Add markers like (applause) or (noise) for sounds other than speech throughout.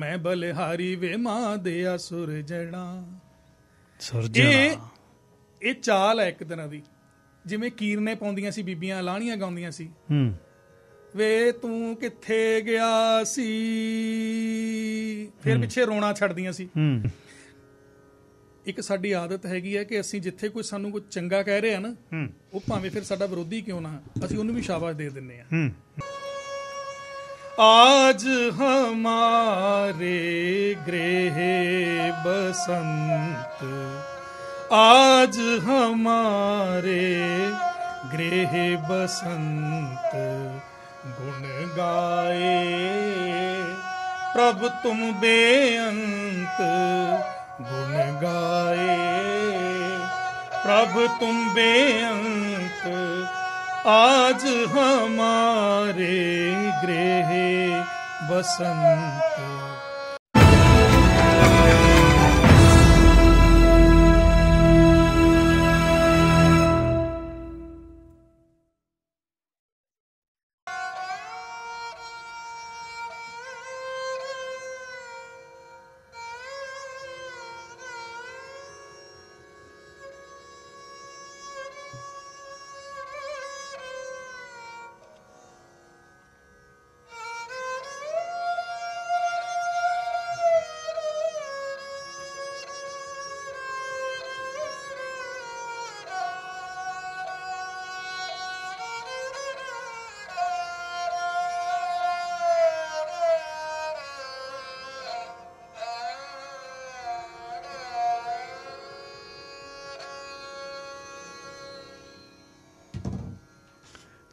ਮੈਂ ਬਲਿਹਾਰੀ ਵੇ ਮਾਂ ਦੇ ਅਸੁਰ ਜਣਾ ਇਹ ਇਹ ਚਾਲ ਹੈ ਇੱਕ ਦਿਨਾਂ ਦੀ ਜਿਵੇਂ ਕੀਰਨੇ ਪਾਉਂਦੀਆਂ ਸੀ ਬੀਬੀਆਂ ਲਾਣੀਆਂ ਗਾਉਂਦੀਆਂ ਸੀ ਹੂੰ ਵੇ ਤੂੰ ਕਿੱਥੇ ਗਿਆ ਸੀ ਫਿਰ ਪਿੱਛੇ ਰੋਣਾ ਛੱਡਦੀਆਂ ਸੀ ਹੂੰ ਇੱਕ ਸਾਡੀ ਆਦਤ ਹੈਗੀ ਹੈ ਕਿ ਅਸੀਂ ਜਿੱਥੇ ਕੋਈ ਸਾਨੂੰ ਕੋਈ ਚੰਗਾ ਕਹਿ ਰਿਹਾ ਨਾ ਉਹ ਭਾਵੇਂ ਫਿਰ ਸਾਡਾ ਵਿਰੋਧੀ ਕਿਉਂ ਨਾ ਅਸੀਂ ਉਹਨੂੰ ਵੀ ਸ਼ਾਬਾਸ਼ ਦੇ ਦਿੰਨੇ ਆ ਹੂੰ आज हमारे गृह बसंत आज हमारे गृह बसंत गुण गाए प्रभु तुम बेअंत गुण गाए प्रभु तुम बेअंत आज हमारे गृह बसंत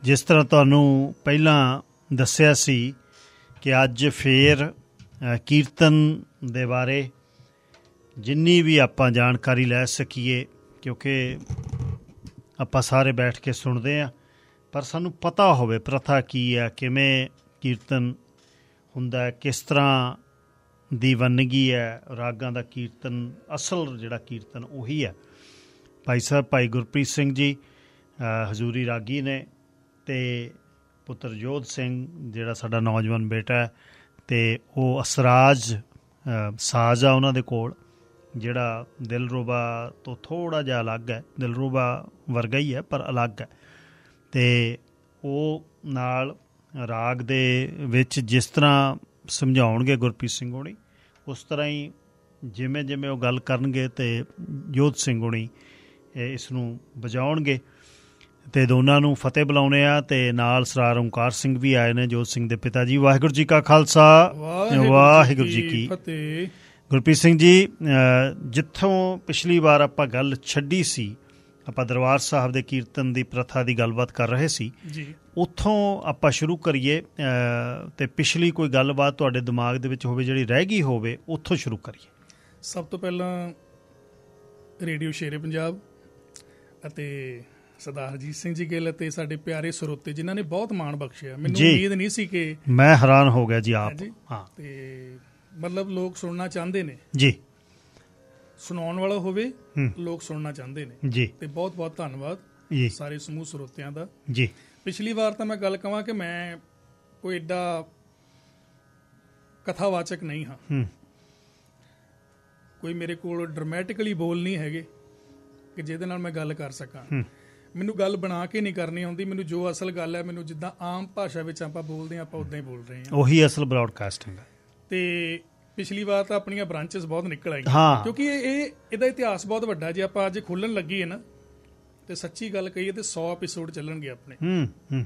ਜਿਸ ਤਰ੍ਹਾਂ ਤੁਹਾਨੂੰ ਪਹਿਲਾਂ ਦੱਸਿਆ ਸੀ ਕਿ ਅੱਜ ਫੇਰ ਕੀਰਤਨ ਦੇ ਬਾਰੇ ਜਿੰਨੀ ਵੀ ਆਪਾਂ ਜਾਣਕਾਰੀ ਲੈ ਸਕੀਏ ਕਿਉਂਕਿ ਆਪਾਂ ਸਾਰੇ ਬੈਠ ਕੇ ਸੁਣਦੇ ਆ ਪਰ ਸਾਨੂੰ ਪਤਾ ਹੋਵੇ ਪ੍ਰਥਾ ਕੀ ਹੈ ਕਿਵੇਂ ਕੀਰਤਨ ਹੁੰਦਾ ਹੈ ਕਿਸ ਤਰ੍ਹਾਂ ਦੀ ਵੰਨਗੀ ਹੈ ਰਾਗਾਂ ਦਾ ਕੀਰਤਨ ਅਸਲ ਜਿਹੜਾ ਕੀਰਤਨ ਉਹੀ ਹੈ ਭਾਈ ਸਾਹਿਬ ਭਾਈ ਗੁਰਪ੍ਰੀਤ ਸਿੰਘ ਜੀ ਹਜ਼ੂਰੀ ਰਾਗੀ ਨੇ ਤੇ ਪੁੱਤਰ ਜੋਧ ਸਿੰਘ ਜਿਹੜਾ ਸਾਡਾ ਨੌਜਵਾਨ ਬੇਟਾ ਹੈ ਤੇ ਉਹ ਅਸਰਾਜ ਸਾਜ਼ਾ ਉਹਨਾਂ ਦੇ ਕੋਲ ਜਿਹੜਾ ਦਿਲਰੋਬਾ ਤੋਂ ਥੋੜਾ ਜਿਹਾ ਅਲੱਗ ਹੈ ਦਿਲਰੋਬਾ ਵਰਗਾ ਹੀ ਹੈ ਪਰ ਅਲੱਗ ਹੈ ਤੇ ਉਹ ਨਾਲ ਰਾਗ ਦੇ ਵਿੱਚ ਜਿਸ ਤਰ੍ਹਾਂ ਸਮਝਾਉਣਗੇ ਗੁਰਪ੍ਰੀਤ ਸਿੰਘ ਹੋਣੀ ਉਸ ਤਰ੍ਹਾਂ ਹੀ ਜਿਵੇਂ ਜਿਵੇਂ ਉਹ ਗੱਲ ਕਰਨਗੇ ਤੇ ਜੋਧ ਸਿੰਘ ਹੋਣੀ ਇਸ ਨੂੰ ਵਜਾਉਣਗੇ ਤੇ ਦੋਨਾਂ ਨੂੰ ਫਤਿਹ ਬੁਲਾਉਨੇ ਆ ਤੇ ਨਾਲ ਸਰਾਰ ਓਮਕਾਰ ਸਿੰਘ ਵੀ ਆਏ ਨੇ ਜੋਤ ਸਿੰਘ ਦੇ ਪਿਤਾ ਜੀ ਵਾਹਿਗੁਰੂ ਜੀ ਕਾ ਖਾਲਸਾ ਵਾਹਿਗੁਰੂ ਜੀ ਕੀ ਫਤਿਹ ਗੁਰਪ੍ਰੀਤ ਸਿੰਘ ਜੀ ਜਿੱਥੋਂ ਪਿਛਲੀ ਵਾਰ ਆਪਾਂ ਗੱਲ ਛੱਡੀ ਸੀ ਆਪਾਂ ਦਰਬਾਰ ਸਾਹਿਬ ਦੇ ਕੀਰਤਨ ਦੀ ਪ੍ਰਥਾ ਦੀ ਗੱਲਬਾਤ ਕਰ ਰਹੇ ਸੀ ਜੀ ਉੱਥੋਂ ਆਪਾਂ ਸ਼ੁਰੂ ਕਰੀਏ ਤੇ ਪਿਛਲੀ ਕੋਈ ਗੱਲਬਾਤ ਤੁਹਾਡੇ ਦਿਮਾਗ ਦੇ ਵਿੱਚ ਹੋਵੇ ਜਿਹੜੀ ਰਹਿ ਗਈ ਹੋਵੇ ਉੱਥੋਂ ਸ਼ੁਰੂ ਕਰੀਏ ਸਭ ਤੋਂ ਪਹਿਲਾਂ ਰੇਡੀਓ ਸ਼ੇਰੇ ਪੰਜਾਬ ਅਤੇ ਸਰਦਾਰ ਅਜੀਤ ਸਿੰਘ ਜੀ ਗਿੱਲ ਤੇ ਸਾਡੇ ਪਿਆਰੇ ਸਰੋਤੇ ਜਿਨ੍ਹਾਂ ਨੇ ਬਹੁਤ ਮਾਣ ਬਖਸ਼ਿਆ ਮੈਨੂੰ ਉਮੀਦ ਨਹੀਂ ਸੀ ਕਿ ਮੈਂ ਹੈਰਾਨ ਹੋ ਗਿਆ ਜੀ ਆਪ ਹਾਂ ਤੇ ਮਤਲਬ ਲੋਕ ਸੁਣਨਾ ਚਾਹੁੰਦੇ ਨੇ ਜੀ ਸੁਣਾਉਣ ਵਾਲਾ ਹੋਵੇ ਲੋਕ ਸੁਣਨਾ ਚਾਹੁੰਦੇ ਨੇ ਜੀ ਤੇ ਬਹੁਤ ਬਹੁਤ ਧੰਨਵਾਦ ਜੀ ਸਾਰੇ ਸਮੂਹ ਸਰੋਤਿਆਂ ਦਾ ਜੀ ਪਿਛਲੀ ਵਾਰ ਤਾਂ ਮੈਂ ਗੱਲ ਕਵਾਂ ਕਿ ਮੈਂ ਕੋਈ ਐਡਾ ਕਥਾਵਾਚਕ ਨਹੀਂ ਹਾਂ ਕੋਈ ਮੇਰੇ ਕੋਲ ਡਰਾਮੈਟਿਕਲੀ ਬੋਲ ਨਹੀਂ ਹੈਗੇ ਕਿ ਜਿਹਦੇ ਨਾਲ ਮੈਂ ਗੱਲ ਕਰ ਸਕਾਂ ਮੈਨੂੰ ਗੱਲ ਬਣਾ ਕੇ ਨਹੀਂ ਕਰਨੀ ਹੁੰਦੀ ਮੈਨੂੰ ਜੋ ਅਸਲ ਗੱਲ ਹੈ ਮੈਨੂੰ ਜਿੱਦਾਂ ਆਮ ਭਾਸ਼ਾ ਵਿੱਚ ਆਪਾਂ ਬੋਲਦੇ ਆ ਆਪਾਂ ਉਦਾਂ ਹੀ ਬੋਲ ਰਹੇ ਆ ਉਹੀ ਅਸਲ ਬ੍ਰਾਡਕਾਸਟਿੰਗ ਹੈ ਤੇ ਪਿਛਲੀ ਵਾਰ ਤਾਂ ਆਪਣੀਆਂ ਬ੍ਰਾਂਚਸ ਬਹੁਤ ਨਿਕਲ ਆਈਆਂ ਕਿਉਂਕਿ ਇਹ ਇਹਦਾ ਇਤਿਹਾਸ ਬਹੁਤ ਵੱਡਾ ਜੇ ਆਪਾਂ ਅੱਜ ਖੋਲਣ ਲੱਗੀ ਹੈ ਨਾ ਤੇ ਸੱਚੀ ਗੱਲ ਕਹੀਏ ਤੇ 100 ਐਪੀਸੋਡ ਚੱਲਣਗੇ ਆਪਣੇ ਹੂੰ ਹੂੰ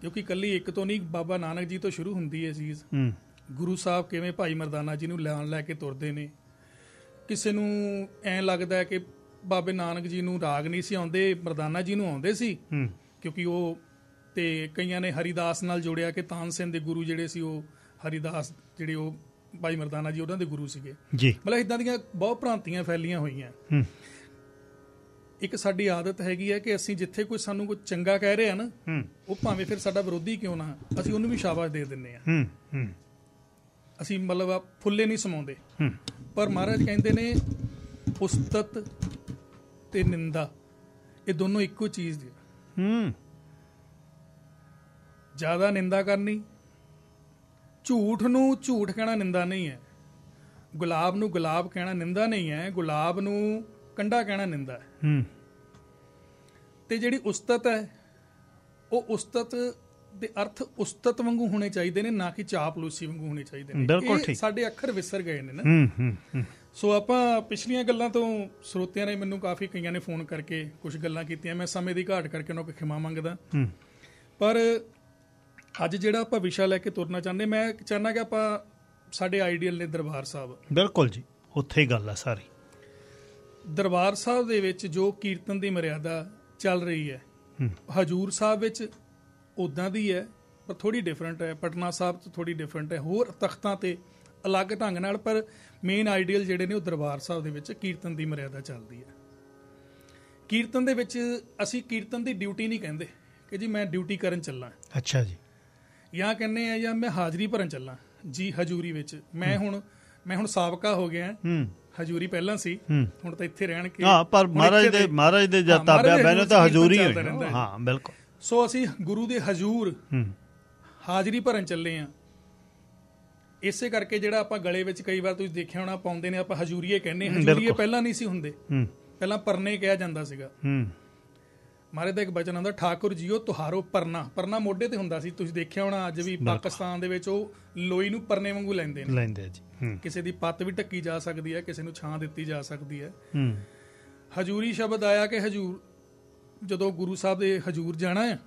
ਕਿਉਂਕਿ ਕੱਲੀ ਇੱਕ ਤੋਂ ਨਹੀਂ ਬਾਬਾ ਨਾਨਕ ਜੀ ਤੋਂ ਸ਼ੁਰੂ ਹੁੰਦੀ ਹੈ ਚੀਜ਼ ਹੂੰ ਗੁਰੂ ਸਾਹਿਬ ਕਿਵੇਂ ਭਾਈ ਮਰਦਾਨਾ ਜੀ ਨੂੰ ਲੈਣ ਲੈ ਕੇ ਤੁਰਦੇ ਨੇ ਕਿਸੇ ਨੂੰ ਐ ਲੱਗਦਾ ਹੈ ਕਿ ਬਾਬੇ ਨਾਨਕ ਜੀ ਨੂੰ ਰਾਗ ਨਹੀਂ ਸੀ ਆਉਂਦੇ ਮਰਦਾਨਾ ਜੀ ਨੂੰ ਆਉਂਦੇ ਸੀ ਕਿਉਂਕਿ ਉਹ ਤੇ ਕਈਆਂ ਨੇ ਹਰੀਦਾਸ ਨਾਲ ਜੋੜਿਆ ਕਿ ਤਾਨਸੇਨ ਦੇ ਗੁਰੂ ਜਿਹੜੇ ਸੀ ਉਹ ਹਰੀਦਾਸ ਜਿਹੜੇ ਉਹ ਭਾਈ ਮਰਦਾਨਾ ਜੀ ਉਹਨਾਂ ਦੇ ਗੁਰੂ ਸੀਗੇ ਜੀ ਮਤਲਬ ਇਦਾਂ ਦੀਆਂ ਬਹੁਤ ਭ੍ਰਾਂਤੀਆਂ ਫੈਲੀਆਂ ਹੋਈਆਂ ਇੱਕ ਸਾਡੀ ਆਦਤ ਹੈਗੀ ਹੈ ਕਿ ਅਸੀਂ ਜਿੱਥੇ ਕੋਈ ਸਾਨੂੰ ਕੋਈ ਚੰਗਾ ਕਹਿ ਰਿਹਾ ਨਾ ਉਹ ਭਾਵੇਂ ਫਿਰ ਸਾਡਾ ਵਿਰੋਧੀ ਕਿਉਂ ਨਾ ਅਸੀਂ ਉਹਨੂੰ ਵੀ ਸ਼ਾਬਾਸ਼ ਦੇ ਦਿੰਨੇ ਆ ਅਸੀਂ ਮਤਲਬ ਫੁੱਲੇ ਨਹੀਂ ਸਮਾਉਂਦੇ ਪਰ ਮਹਾਰਾਜ ਕਹਿੰਦੇ ਨੇ ਪੁਸਤਤ ਤੇ ਨਿੰਦਾ ਇਹ ਦੋਨੋਂ ਇੱਕੋ ਚੀਜ਼ ਦੀ ਹੂੰ ਜ਼ਿਆਦਾ ਨਿੰਦਾ ਕਰਨੀ ਝੂਠ ਨੂੰ ਝੂਠ ਕਹਿਣਾ ਨਿੰਦਾ ਨਹੀਂ ਹੈ ਗੁਲਾਬ ਨੂੰ ਗੁਲਾਬ ਕਹਿਣਾ ਨਿੰਦਾ ਨਹੀਂ ਹੈ ਗੁਲਾਬ ਨੂੰ ਕੰਡਾ ਕਹਿਣਾ ਨਿੰਦਾ ਹੈ ਹੂੰ ਤੇ ਜਿਹੜੀ ਉਸਤਤ ਹੈ ਉਹ ਉਸਤਤ ਦੇ ਅਰਥ ਉਸਤਤ ਵਾਂਗੂ ਹੋਣੇ ਚਾਹੀਦੇ ਨੇ ਨਾ ਕਿ ਚਾਪਲੂਸੀ ਵਾਂਗੂ ਹੋਣੇ ਚਾਹੀਦੇ ਨੇ ਇਹ ਸਾਡੇ ਅੱਖਰ ਵਿਸਰ ਗਏ ਨੇ ਨਾ ਹੂੰ ਹੂੰ ਸੋ ਆਪਾਂ ਪਿਛਲੀਆਂ ਗੱਲਾਂ ਤੋਂ ਸਰੋਤਿਆਂ ਨੇ ਮੈਨੂੰ ਕਾਫੀ ਕਈਆਂ ਨੇ ਫੋਨ ਕਰਕੇ ਕੁਝ ਗੱਲਾਂ ਕੀਤੀਆਂ ਮੈਂ ਸਮੇਂ ਦੀ ਘਾਟ ਕਰਕੇ ਉਹਨਾਂ ਕੋਲ ਖਿਮਾ ਮੰਗਦਾ ਪਰ ਅੱਜ ਜਿਹੜਾ ਆਪਾਂ ਵਿਸ਼ਾ ਲੈ ਕੇ ਤੁਰਨਾ ਚਾਹੁੰਦੇ ਮੈਂ ਚਾਹਨਾ ਕਿ ਆਪਾਂ ਸਾਡੇ ਆਈਡੀਅਲ ਨੇ ਦਰਬਾਰ ਸਾਹਿਬ ਬਿਲਕੁਲ ਜੀ ਉੱਥੇ ਹੀ ਗੱਲ ਆ ਸਾਰੀ ਦਰਬਾਰ ਸਾਹਿਬ ਦੇ ਵਿੱਚ ਜੋ ਕੀਰਤਨ ਦੀ ਮਰਿਆਦਾ ਚੱਲ ਰਹੀ ਹੈ ਹਜੂਰ ਸਾਹਿਬ ਵਿੱਚ ਉਦਾਂ ਦੀ ਹੈ ਪਰ ਥੋੜੀ ਡਿਫਰੈਂਟ ਹੈ ਪਟਨਾ ਸਾਹਿਬ ਤੋਂ ਥੋੜੀ ਡਿਫਰੈਂਟ ਹੈ ਹੋਰ ਤਖਤਾਂ ਤੇ ਅਲੱਗ ਢੰਗ ਨਾਲ ਪਰ ਮੇਨ ਆਈਡੀਅਲ ਜਿਹੜੇ ਨੇ ਉਹ ਦਰਬਾਰ ਸਾਹਿਬ ਦੇ ਵਿੱਚ ਕੀਰਤਨ ਦੀ ਮਰਿਆਦਾ ਚੱਲਦੀ ਹੈ ਕੀਰਤਨ ਦੇ ਵਿੱਚ ਅਸੀਂ ਕੀਰਤਨ ਦੀ ਡਿਊਟੀ ਨਹੀਂ ਕਹਿੰਦੇ ਕਿ ਜੀ ਮੈਂ ਡਿਊਟੀ ਕਰਨ ਚੱਲਾਂ ਅੱਛਾ ਜੀ ਜਾਂ ਕਹਿੰਦੇ ਆ ਜਾਂ ਮੈਂ ਹਾਜ਼ਰੀ ਭਰਨ ਚੱਲਾਂ ਜੀ ਹਜ਼ੂਰੀ ਵਿੱਚ ਮੈਂ ਹੁਣ ਮੈਂ ਹੁਣ ਸਾਬਕਾ ਹੋ ਗਿਆ ਹਜ਼ੂਰੀ ਪਹਿਲਾਂ ਸੀ ਹੁਣ ਤਾਂ ਇੱਥੇ ਰਹਿਣ ਕੇ ਹਾਂ ਪਰ ਮਹਾਰਾਜ ਦੇ ਮਹਾਰਾਜ ਦੇ ਜਤਾਬਿਆ ਪਹਿਲਾਂ ਤਾਂ ਹਜ਼ੂਰੀ ਹੋਈ ਹਾਂ ਬਿਲਕੁਲ ਸੋ ਅਸੀਂ ਗੁਰੂ ਦੇ ਹਜ਼ੂਰ ਹਾਜ਼ਰੀ ਭਰਨ ਚੱਲੇ ਆ ਇਸੇ ਕਰਕੇ ਜਿਹੜਾ ਆਪਾਂ ਗਲੇ ਵਿੱਚ ਕਈ ਵਾਰ ਤੁਸੀਂ ਦੇਖਿਆ ਹੋਣਾ ਪਾਉਂਦੇ ਨੇ ਆਪਾਂ ਹਜੂਰੀਏ ਕਹਿੰਦੇ ਹਜੂਰੀਏ ਪਹਿਲਾਂ ਨਹੀਂ ਸੀ ਹੁੰਦੇ ਪਹਿਲਾਂ ਪਰਨੇ ਕਿਹਾ ਜਾਂਦਾ ਸੀਗਾ ਮਾਰੇ ਦਾ ਇੱਕ ਬਚਨ ਆਉਂਦਾ ਠਾਕੁਰ ਜੀਓ ਤੁਹਾਰੋ ਪਰਨਾ ਪਰਨਾ ਮੋਢੇ ਤੇ ਹੁੰਦਾ ਸੀ ਤੁਸੀਂ ਦੇਖਿਆ ਹੋਣਾ ਅੱਜ ਵੀ ਪਾਕਿਸਤਾਨ ਦੇ ਵਿੱਚ ਉਹ ਲੋਈ ਨੂੰ ਪਰਨੇ ਵਾਂਗੂ ਲੈਂਦੇ ਨੇ ਲੈਂਦੇ ਆ ਜੀ ਕਿਸੇ ਦੀ ਪੱਤ ਵੀ ਟੱਕੀ ਜਾ ਸਕਦੀ ਹੈ ਕਿਸੇ ਨੂੰ ਛਾਂ ਦਿੱਤੀ ਜਾ ਸਕਦੀ ਹੈ ਹਜੂਰੀ ਸ਼ਬਦ ਆਇਆ ਕਿ ਹਜੂਰ ਜਦੋਂ ਗੁਰੂ ਸਾਹਿਬ ਦੇ ਹਜੂਰ ਜਾਣਾ ਹੈ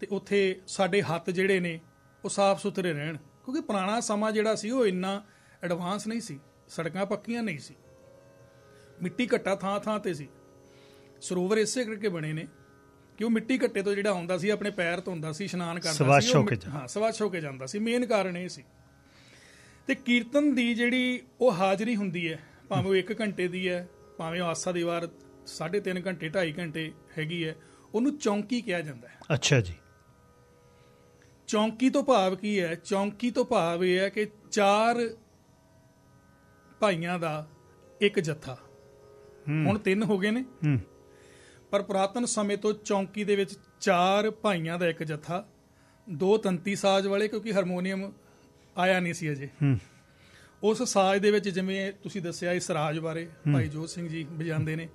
ਤੇ ਉੱਥੇ ਸਾਡੇ ਹੱਥ ਜਿਹੜੇ ਨੇ ਉਹ ਸਾਫ਼ ਸੁਥਰੇ ਰਹਿਣ ਕਿਉਂਕਿ ਪੁਰਾਣਾ ਸਮਾਂ ਜਿਹੜਾ ਸੀ ਉਹ ਇੰਨਾ ਐਡਵਾਂਸ ਨਹੀਂ ਸੀ ਸੜਕਾਂ ਪੱਕੀਆਂ ਨਹੀਂ ਸੀ ਮਿੱਟੀ ਘੱਟਾ ਥਾਂ ਥਾਂ ਤੇ ਸੀ ਸਰੋਵਰ ਇਸੇ ਕਰਕੇ ਬਣੇ ਨੇ ਕਿ ਉਹ ਮਿੱਟੀ ਘੱਟੇ ਤੋਂ ਜਿਹੜਾ ਹੁੰਦਾ ਸੀ ਆਪਣੇ ਪੈਰ ਧੋਂਦਾ ਸੀ ਇਸ਼ਨਾਨ ਕਰਦਾ ਸੀ ਹਾਂ ਸਵਾਛ ਹੋ ਕੇ ਜਾਂਦਾ ਸੀ ਮੇਨ ਕਾਰਨ ਇਹ ਸੀ ਤੇ ਕੀਰਤਨ ਦੀ ਜਿਹੜੀ ਉਹ ਹਾਜ਼ਰੀ ਹੁੰਦੀ ਹੈ ਭਾਵੇਂ ਉਹ 1 ਘੰਟੇ ਦੀ ਹੈ ਭਾਵੇਂ ਆਸਾ ਦੀ ਵਾਰ 3.5 ਘੰਟੇ 2.5 ਘੰਟੇ ਹੈਗੀ ਹੈ ਉਹਨੂੰ ਚੌਂਕੀ ਕਿਹਾ ਜਾਂਦਾ ਹੈ ਅੱਛਾ ਜੀ ਚੌਂਕੀ ਤੋਂ ਭਾਵ ਕੀ ਹੈ ਚੌਂਕੀ ਤੋਂ ਭਾਵ ਇਹ ਹੈ ਕਿ ਚਾਰ ਭਾਈਆਂ ਦਾ ਇੱਕ ਜੱਥਾ ਹੁਣ ਤਿੰਨ ਹੋ ਗਏ ਨੇ ਪਰ ਪ੍ਰਾਤਨ ਸਮੇਂ ਤੋਂ ਚੌਂਕੀ ਦੇ ਵਿੱਚ ਚਾਰ ਭਾਈਆਂ ਦਾ ਇੱਕ ਜੱਥਾ ਦੋ ਤੰਤੀ ਸਾਜ਼ ਵਾਲੇ ਕਿਉਂਕਿ ਹਾਰਮੋਨੀਅਮ ਆਇਆ ਨਹੀਂ ਸੀ ਅਜੇ ਉਸ ਸਾਜ਼ ਦੇ ਵਿੱਚ ਜਿਵੇਂ ਤੁਸੀਂ ਦੱਸਿਆ ਇਸ ਰਾਜ ਬਾਰੇ ਭਾਈ ਜੋਤ ਸਿੰਘ ਜੀ ਵਜਾਉਂਦੇ ਨੇ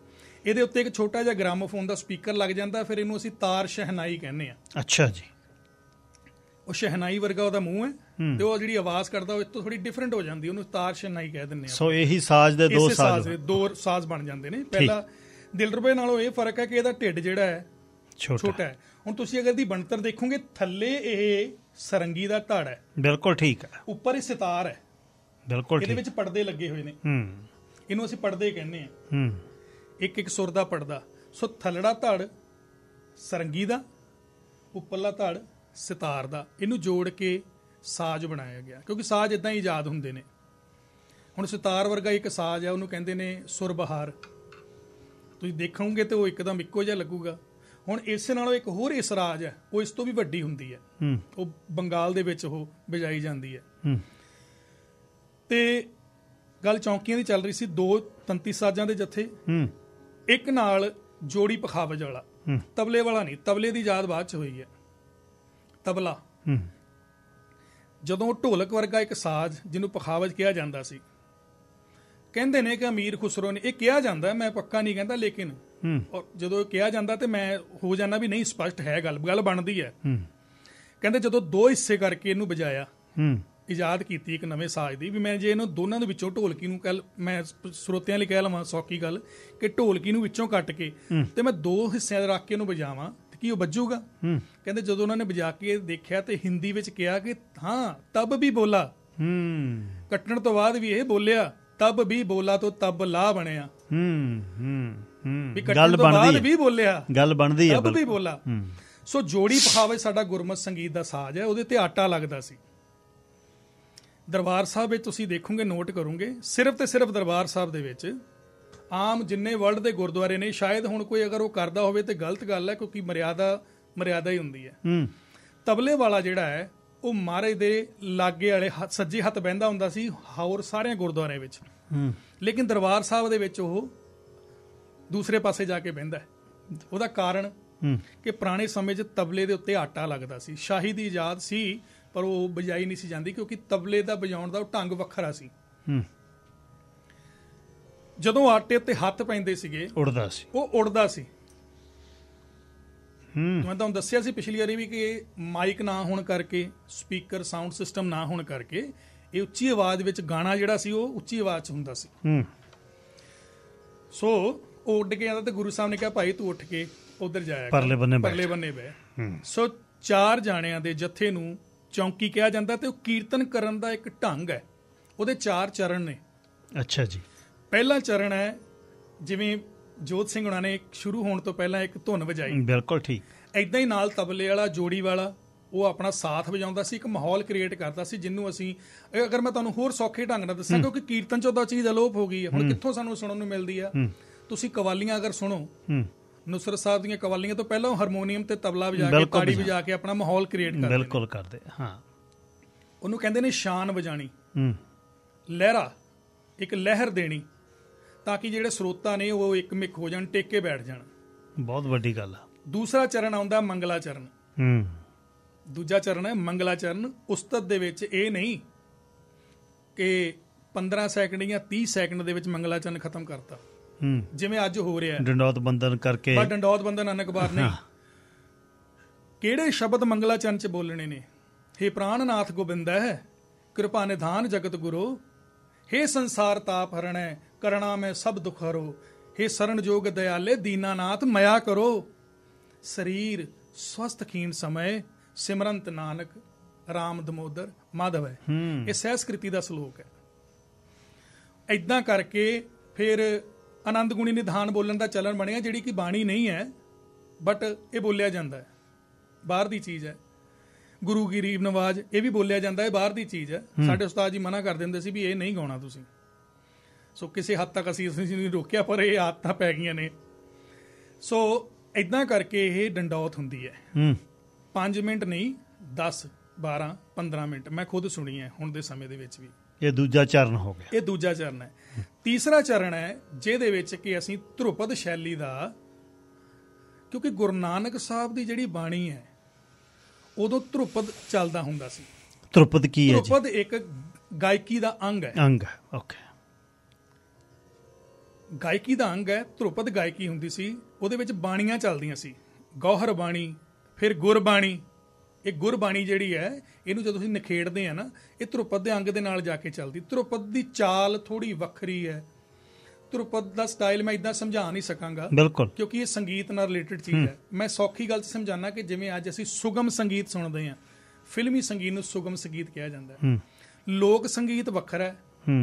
ਇਹਦੇ ਉੱਤੇ ਇੱਕ ਛੋਟਾ ਜਿਹਾ ਗ੍ਰਾਮੋਫੋਨ ਦਾ ਸਪੀਕਰ ਲੱਗ ਜਾਂਦਾ ਫਿਰ ਇਹਨੂੰ ਅਸੀਂ ਤਾਰ ਸ਼ਹਿਨਾਈ ਕਹਿੰਦੇ ਆ ਅੱਛਾ ਜੀ ਉਹ ਸ਼ਹਿਨਾਈ ਵਰਗਾ ਉਹਦਾ ਮੂੰਹ ਹੈ ਤੇ ਉਹ ਜਿਹੜੀ ਆਵਾਜ਼ ਕਰਦਾ ਉਹ ਇਸ ਤੋਂ ਥੋੜੀ ਡਿਫਰੈਂਟ ਹੋ ਜਾਂਦੀ ਉਹਨੂੰ ਤਾਰ ਸ਼ਹਿਨਾਈ ਕਹਿ ਦਿੰਦੇ ਆ ਸੋ ਇਹੀ ਸਾਜ਼ ਦੇ ਦੋ ਸਾਜ਼ ਸਾਜ਼ ਦੇ ਦੋ ਸਾਜ਼ ਬਣ ਜਾਂਦੇ ਨੇ ਪਹਿਲਾ ਦਿਲਰਬੇ ਨਾਲੋਂ ਇਹ ਫਰਕ ਹੈ ਕਿ ਇਹਦਾ ਢਿੱਡ ਜਿਹੜਾ ਹੈ ਛੋਟਾ ਹੈ ਹੁਣ ਤੁਸੀਂ ਅਗਰ ਦੀ ਬਣਤਰ ਦੇਖੋਗੇ ਥੱਲੇ ਇਹ ਸਰੰਗੀ ਦਾ ਧੜ ਹੈ ਬਿਲਕੁਲ ਠੀਕ ਹੈ ਉੱਪਰ ਇਹ ਸਿਤਾਰ ਹੈ ਬਿਲਕੁਲ ਠੀਕ ਇਹਦੇ ਵਿੱਚ ਪਰਦੇ ਲੱਗੇ ਹੋਏ ਨੇ ਹੂੰ ਇਹਨੂੰ ਅਸੀਂ ਪਰਦੇ ਕਹਿੰਦੇ ਆ ਹੂੰ ਇੱਕ ਇੱਕ ਸੁਰ ਦਾ ਪਰਦਾ ਸੋ ਥੱਲੜਾ ਧੜ ਸਰੰਗੀ ਦਾ ਉੱਪਰਲਾ ਧੜ ਸਿਤਾਰ ਦਾ ਇਹਨੂੰ ਜੋੜ ਕੇ ਸਾਜ਼ ਬਣਾਇਆ ਗਿਆ ਕਿਉਂਕਿ ਸਾਜ਼ ਇਦਾਂ ਹੀ ਇਜਾਦ ਹੁੰਦੇ ਨੇ ਹੁਣ ਸਿਤਾਰ ਵਰਗਾ ਇੱਕ ਸਾਜ਼ ਹੈ ਉਹਨੂੰ ਕਹਿੰਦੇ ਨੇ ਸੁਰਬਹਾਰ ਤੁਸੀਂ ਦੇਖੋਗੇ ਤੇ ਉਹ ਇੱਕਦਮ ਇੱਕੋ ਜਿਹਾ ਲੱਗੂਗਾ ਹੁਣ ਇਸ ਨਾਲੋਂ ਇੱਕ ਹੋਰ ਇਸ ਰਾਜ ਹੈ ਉਹ ਇਸ ਤੋਂ ਵੀ ਵੱਡੀ ਹੁੰਦੀ ਹੈ ਉਹ ਬੰਗਾਲ ਦੇ ਵਿੱਚ ਉਹ ਵਜਾਈ ਜਾਂਦੀ ਹੈ ਤੇ ਗੱਲ ਚੌਂਕੀਆਂ ਦੀ ਚੱਲ ਰਹੀ ਸੀ ਦੋ ਤੰਤੀ ਸਾਜ਼ਾਂ ਦੇ ਜਥੇ ਇੱਕ ਨਾਲ ਜੋੜੀ ਪਖਾਵਜ ਵਾਲਾ ਤਬਲੇ ਵਾਲਾ ਨਹੀਂ ਤਬਲੇ ਦੀ ਯਾਦ ਬਾਅਦ ਚ ਹੋਈ ਹੈ ਤਬਲਾ ਜਦੋਂ ਢੋਲਕ ਵਰਗਾ ਇੱਕ ਸਾਜ਼ ਜਿਹਨੂੰ ਪਖਾਵਜ ਕਿਹਾ ਜਾਂਦਾ ਸੀ ਕਹਿੰਦੇ ਨੇ ਕਿ ਅਮੀਰ ਖੁਸਰੋ ਨੇ ਇਹ ਕਿਹਾ ਜਾਂਦਾ ਮੈਂ ਪੱਕਾ ਨਹੀਂ ਕਹਿੰਦਾ ਲੇਕਿਨ ਔਰ ਜਦੋਂ ਕਿਹਾ ਜਾਂਦਾ ਤੇ ਮੈਂ ਹੋ ਜਾਣਾ ਵੀ ਨਹੀਂ ਸਪਸ਼ਟ ਹੈ ਗੱਲ ਗੱਲ ਬਣਦੀ ਹੈ ਕਹਿੰਦੇ ਜਦੋਂ ਦੋ ਹਿੱਸੇ ਕਰਕੇ ਇਹਨੂੰ ਵਜਾਇਆ ਇਜਾਦ ਕੀਤੀ ਇੱਕ ਨਵੇਂ ਸਾਜ਼ ਦੀ ਵੀ ਮੈਂ ਜੇ ਇਹਨੂੰ ਦੋਨਾਂ ਦੇ ਵਿੱਚੋਂ ਢੋਲਕੀ ਨੂੰ ਕੱਲ ਮੈਂ ਸਰੋਤਿਆਂ ਲਈ ਕਹਿ ਲਵਾਂ ਸੌਕੀ ਗੱਲ ਕਿ ਢੋਲਕੀ ਨੂੰ ਵਿੱਚੋਂ ਕੱਟ ਕੇ ਤੇ ਮੈਂ ਦੋ ਹਿੱਸਿਆਂ ਦੇ ਰੱਖ ਕੇ ਇਹਨੂੰ ਵਜਾਵਾਂ ਕੀ ਉਹ ਵੱਜੂਗਾ ਕਹਿੰਦੇ ਜਦੋਂ ਉਹਨਾਂ ਨੇ ਵਜਾ ਕੇ ਦੇਖਿਆ ਤੇ ਹਿੰਦੀ ਵਿੱਚ ਕਿਹਾ ਕਿ ਹਾਂ ਤਬ ਵੀ ਬੋਲਾ ਹੂੰ ਕੱਟਣ ਤੋਂ ਬਾਅਦ ਵੀ ਇਹ ਬੋਲਿਆ ਤਬ ਵੀ ਬੋਲਾ ਤੋਂ ਤਬ ਲਾ ਬਣਿਆ ਹੂੰ ਹੂੰ ਹੂੰ ਵੀ ਕੱਟਣ ਤੋਂ ਵੀ ਬੋਲਿਆ ਗੱਲ ਬਣਦੀ ਹੈ ਤਬ ਵੀ ਬੋਲਾ ਹੂੰ ਸੋ ਜੋੜੀ ਪਖਾਵੇ ਸਾਡਾ ਗੁਰਮਤ ਸੰਗੀਤ ਦਾ ਸਾਜ਼ ਹੈ ਉਹਦੇ ਤੇ ਆਟਾ ਲੱਗਦਾ ਸੀ ਦਰਬਾਰ ਸਾਹਿਬ ਵਿੱਚ ਤੁਸੀਂ ਦੇਖੋਗੇ ਨੋਟ ਕਰੋਗੇ ਸਿਰਫ ਤੇ ਸਿਰਫ ਦਰਬਾਰ ਸਾਹਿਬ ਦੇ ਵਿੱਚ ਆਮ ਜਿੰਨੇ ਵਰਲਡ ਦੇ ਗੁਰਦੁਆਰੇ ਨੇ ਸ਼ਾਇਦ ਹੁਣ ਕੋਈ ਅਗਰ ਉਹ ਕਰਦਾ ਹੋਵੇ ਤੇ ਗਲਤ ਗੱਲ ਹੈ ਕਿਉਂਕਿ ਮਰਿਆਦਾ ਮਰਿਆਦਾ ਹੀ ਹੁੰਦੀ ਹੈ ਹੂੰ ਤਬਲੇ ਵਾਲਾ ਜਿਹੜਾ ਹੈ ਉਹ ਮਹਾਰਾਜ ਦੇ ਲਾਗੇ ਵਾਲੇ ਸੱਜੇ ਹੱਥ ਬੈੰਦਾ ਹੁੰਦਾ ਸੀ ਹੋਰ ਸਾਰਿਆਂ ਗੁਰਦੁਆਰਿਆਂ ਵਿੱਚ ਹੂੰ ਲੇਕਿਨ ਦਰਬਾਰ ਸਾਹਿਬ ਦੇ ਵਿੱਚ ਉਹ ਦੂਸਰੇ ਪਾਸੇ ਜਾ ਕੇ ਬੈੰਦਾ ਹੈ ਉਹਦਾ ਕਾਰਨ ਕਿ ਪੁਰਾਣੇ ਸਮੇਂ 'ਚ ਤਬਲੇ ਦੇ ਉੱਤੇ ਆਟਾ ਲੱਗਦਾ ਸੀ ਸ਼ਾਹੀ ਦੀ ਇਜਾਜ਼ਤ ਸੀ ਪਰ ਉਹ ਬਜਾਈ ਨਹੀਂ ਸੀ ਜਾਂਦੀ ਕਿਉਂਕਿ ਤਬਲੇ ਦਾ ਵਜਾਉਣ ਦਾ ਉਹ ਢੰਗ ਵੱਖਰਾ ਸੀ ਜਦੋਂ ਆਟੇ ਤੇ ਹੱਥ ਪੈਂਦੇ ਸੀਗੇ ਉੜਦਾ ਸੀ ਉਹ ਉੜਦਾ ਸੀ ਹੂੰ ਮੈਂ ਤੁਹਾਨੂੰ ਦੱਸਿਆ ਸੀ ਪਿਛਲੀ ਵਾਰੀ ਵੀ ਕਿ ਮਾਈਕ ਨਾ ਹੋਣ ਕਰਕੇ ਸਪੀਕਰ ਸਾਊਂਡ ਸਿਸਟਮ ਨਾ ਹੋਣ ਕਰਕੇ ਇਹ ਉੱਚੀ ਆਵਾਜ਼ ਵਿੱਚ ਗਾਣਾ ਜਿਹੜਾ ਸੀ ਉਹ ਉੱਚੀ ਆਵਾਜ਼ 'ਚ ਹੁੰਦਾ ਸੀ ਹੂੰ ਸੋ ਉਹ ਉੱਡ ਕੇ ਜਾਂਦਾ ਤੇ ਗੁਰੂ ਸਾਹਿਬ ਨੇ ਕਿਹਾ ਭਾਈ ਤੂੰ ਉੱਠ ਕੇ ਉਧਰ ਜਾਇਆ ਪਰਲੇ ਬੰਨੇ ਬੈ ਪਰਲੇ ਬੰਨੇ ਬੈ ਸੋ ਚਾਰ ਜਾਣਿਆਂ ਦੇ ਜਥੇ ਨੂੰ ਚੌਂਕੀ ਕਿਹਾ ਜਾਂਦਾ ਤੇ ਉਹ ਕੀਰਤਨ ਕਰਨ ਦਾ ਇੱਕ ਢੰਗ ਹੈ ਉਹਦੇ ਚਾਰ ਚਰਨ ਨੇ ਅੱਛਾ ਜੀ ਪਹਿਲਾ ਚਰਨ ਹੈ ਜਿਵੇਂ ਜੋਤ ਸਿੰਘ ਹੁਣਾਂ ਨੇ ਸ਼ੁਰੂ ਹੋਣ ਤੋਂ ਪਹਿਲਾਂ ਇੱਕ ਧੁਨ ਵਜਾਈ ਬਿਲਕੁਲ ਠੀਕ ਐਦਾਂ ਹੀ ਨਾਲ ਤਬਲੇ ਵਾਲਾ ਜੋੜੀ ਵਾਲਾ ਉਹ ਆਪਣਾ ਸਾਥ ਵਜਾਉਂਦਾ ਸੀ ਇੱਕ ਮਾਹੌਲ ਕ੍ਰੀਏਟ ਕਰਦਾ ਸੀ ਜਿੰਨੂੰ ਅਸੀਂ ਅਗਰ ਮੈਂ ਤੁਹਾਨੂੰ ਹੋਰ ਸੌਖੇ ਢੰਗ ਨਾਲ ਦੱਸਾਂ ਕਿਉਂਕਿ ਕੀਰਤਨ ਚੋਂ ਤਾਂ ਚੀਜ਼ ਅਲੋਪ ਹੋ ਗਈ ਹੈ ਹੁਣ ਕਿੱਥੋਂ ਸਾਨੂੰ ਸੁਣਨ ਨੂੰ ਮਿਲਦੀ ਆ ਤੁਸੀਂ ਕਵਾਲੀਆਂ ਅਗਰ ਸੁਣੋ ਨੁਸਰਤ ਸਾਹਿਬ ਦੀਆਂ ਕਵਾਲੀਆਂ ਤੋਂ ਪਹਿਲਾਂ ਹਾਰਮੋਨੀਅਮ ਤੇ ਤਬਲਾ ਵਜਾ ਕੇ ਤਾੜੀ ਵਜਾ ਕੇ ਆਪਣਾ ਮਾਹੌਲ ਕ੍ਰੀਏਟ ਕਰਦੇ ਬਿਲਕੁਲ ਕਰਦੇ ਹਾਂ ਉਹਨੂੰ ਕਹਿੰਦੇ ਨੇ ਸ਼ਾਨ ਵਜਾਣੀ ਲਹਿਰਾ ਇੱਕ ਲਹਿਰ ਦੇਣੀ ਤਾਂ ਕਿ ਜਿਹੜੇ ਸਰੋਤਾ ਨੇ ਉਹ ਇੱਕ ਮਿਕ ਹੋ ਜਾਣ ਟੇਕੇ ਬੈਠ ਜਾਣ ਬਹੁਤ ਵੱਡੀ ਗੱਲ ਆ ਦੂਸਰਾ ਚਰਨ ਆਉਂਦਾ ਮੰਗਲਾ ਚਰਨ ਹੂੰ ਦੂਜਾ ਚਰਨ ਹੈ ਮੰਗਲਾ ਚਰਨ ਉਸਤਤ ਦੇ ਵਿੱਚ ਇਹ ਨਹੀਂ ਕਿ 15 ਸੈਕਿੰਡ ਜਾਂ 30 ਸੈਕਿੰਡ ਦੇ ਵਿੱਚ ਮੰਗਲਾ ਚਰਨ ਖਤਮ ਕਰਤਾ ਹੂੰ ਜਿਵੇਂ ਅੱਜ ਹੋ ਰਿਹਾ ਹੈ ਡੰਡੌਤ ਬੰਦਨ ਕਰਕੇ ਪਰ ਡੰਡੌਤ ਬੰਦਨ ਅਨਕਬਾਰ ਨਹੀਂ ਕਿਹੜੇ ਸ਼ਬਦ ਮੰਗਲਾ ਚਰਨ ਚ ਬੋਲਣੇ ਨੇ ਹੇ ਪ੍ਰਾਨਨਾਥ ਗੋਬਿੰਦ ਹੈ ਕਿਰਪਾ ਨਿਧਾਨ ਜਗਤ ਗੁਰੂ ਹੇ ਸੰਸਾਰ ਤਾਪ ਹੈ ਕਰਣਾ ਮੈਂ ਸਭ ਦੁਖ ਹਰੋ ਸਰਣ ਜੋਗ ਦਿਆਲੇ ਦੀਨਾ ਨਾਥ ਮਾਇਆ ਕਰੋ ਸਰੀਰ ਸਵਸਤ ਖੀਨ ਸਮੇ ਸਿਮਰੰਤ ਨਾਨਕ ਰਾਮ ਦਮੋਦਰ ਮਾਧਵ ਹੈ ਇਹ ਸਹਿਸਕ੍ਰਿਤੀ ਦਾ ਸ਼ਲੋਕ ਹੈ ਇਦਾਂ ਕਰਕੇ ਫਿਰ ਆਨੰਦ ਗੁਣੀ ਨਿਧਾਨ ਬੋਲਣ ਦਾ ਚਲਨ ਬਣਿਆ ਜਿਹੜੀ ਕਿ ਬਾਣੀ ਨਹੀਂ ਹੈ ਬਟ ਇਹ ਬੋਲਿਆ ਜਾਂਦਾ ਹੈ ਬਾਹਰ ਦੀ ਚੀਜ਼ ਹੈ ਗੁਰੂ ਗਰੀਬ ਨਵਾਜ਼ ਇਹ ਵੀ ਬੋਲਿਆ ਜਾਂਦਾ ਹੈ ਬਾਹਰ ਦੀ ਚੀਜ਼ ਹੈ ਸਾਡੇ ਉਸਤਾਦ ਜੀ ਮਨਾ ਕਰ ਦਿੰਦੇ ਸੀ ਵੀ ਇਹ ਨਹੀਂ ਗਾਉਣਾ ਤੁਸੀਂ ਸੋ ਕਿਸੇ ਹੱਦ ਤੱਕ ਅਸੀਂ ਇਸ ਨੂੰ ਰੋਕਿਆ ਪਰ ਇਹ ਆਦਤਾਂ ਪੈ ਗਈਆਂ ਨੇ ਸੋ ਇਦਾਂ ਕਰਕੇ ਇਹ ਡੰਡੌਤ ਹੁੰਦੀ ਹੈ ਹੂੰ 5 ਮਿੰਟ ਨਹੀਂ 10 12 15 ਮਿੰਟ ਮੈਂ ਖੁਦ ਸੁਣੀ ਹੈ ਹੁਣ ਦੇ ਸਮੇਂ ਦੇ ਵਿੱਚ ਵੀ ਇਹ ਦੂਜਾ ਚਰਨ ਹੋ ਗਿਆ ਇਹ ਦੂਜਾ ਚਰਨ ਹੈ ਤੀਸਰਾ ਚਰਨ ਹੈ ਜਿਹਦੇ ਵਿੱਚ ਕਿ ਅਸੀਂ ਧਰੁਪਦ ਸ਼ੈਲੀ ਦਾ ਕਿਉਂਕਿ ਗੁਰੂ ਨਾਨਕ ਸਾਹਿਬ ਦੀ ਜਿਹੜੀ ਬਾਣੀ ਹੈ ਉਦੋਂ ਧਰੁਪਦ ਚੱਲਦਾ ਹੁੰਦਾ ਸੀ ਧਰੁਪਦ ਕੀ ਹੈ ਜੀ ਧਰੁਪਦ ਇੱਕ ਗਾਇਕੀ ਦਾ ਅੰਗ ਹੈ ਅੰਗ ਹੈ ਓਕੇ ਗਾਇਕੀ ਦਾ ਅੰਗ ਹੈ ਧਰੁਪਦ ਗਾਇਕੀ ਹੁੰਦੀ ਸੀ ਉਹਦੇ ਵਿੱਚ ਬਾਣੀਆਂ ਚੱਲਦੀਆਂ ਸੀ ਗੌਹਰ ਬਾਣੀ ਫਿਰ ਗੁਰ ਬਾਣੀ ਇਹ ਗੁਰ ਬਾਣੀ ਜਿਹੜੀ ਹੈ ਇਹਨੂੰ ਜਦੋਂ ਤੁਸੀਂ ਨਖੇੜਦੇ ਆ ਨਾ ਇਹ ਧਰੁਪਦ ਦੇ ਅੰਗ ਦੇ ਨਾਲ ਜਾ ਕੇ ਚੱਲਦੀ ਧਰੁਪਦ ਦੀ ਚਾਲ ਥੋੜੀ ਵੱਖਰੀ ਹੈ ਧਰੁਪਦ ਦਾ ਸਟਾਈਲ ਮੈਂ ਇਦਾਂ ਸਮਝਾ ਨਹੀਂ ਸਕਾਂਗਾ ਕਿਉਂਕਿ ਇਹ ਸੰਗੀਤ ਨਾਲ ਰਿਲੇਟਡ ਚੀਜ਼ ਹੈ ਮੈਂ ਸੌਖੀ ਗੱਲ ਸਮਝਾਣਾ ਕਿ ਜਿਵੇਂ ਅੱਜ ਅਸੀਂ ਸੁਗਮ ਸੰਗੀਤ ਸੁਣਦੇ ਆ ਫਿਲਮੀ ਸੰਗੀਤ ਨੂੰ ਸੁਗਮ ਸੰਗੀਤ ਕਿਹਾ ਜਾਂਦਾ ਹੈ ਲੋਕ ਸੰਗੀਤ ਵੱਖਰਾ ਹੈ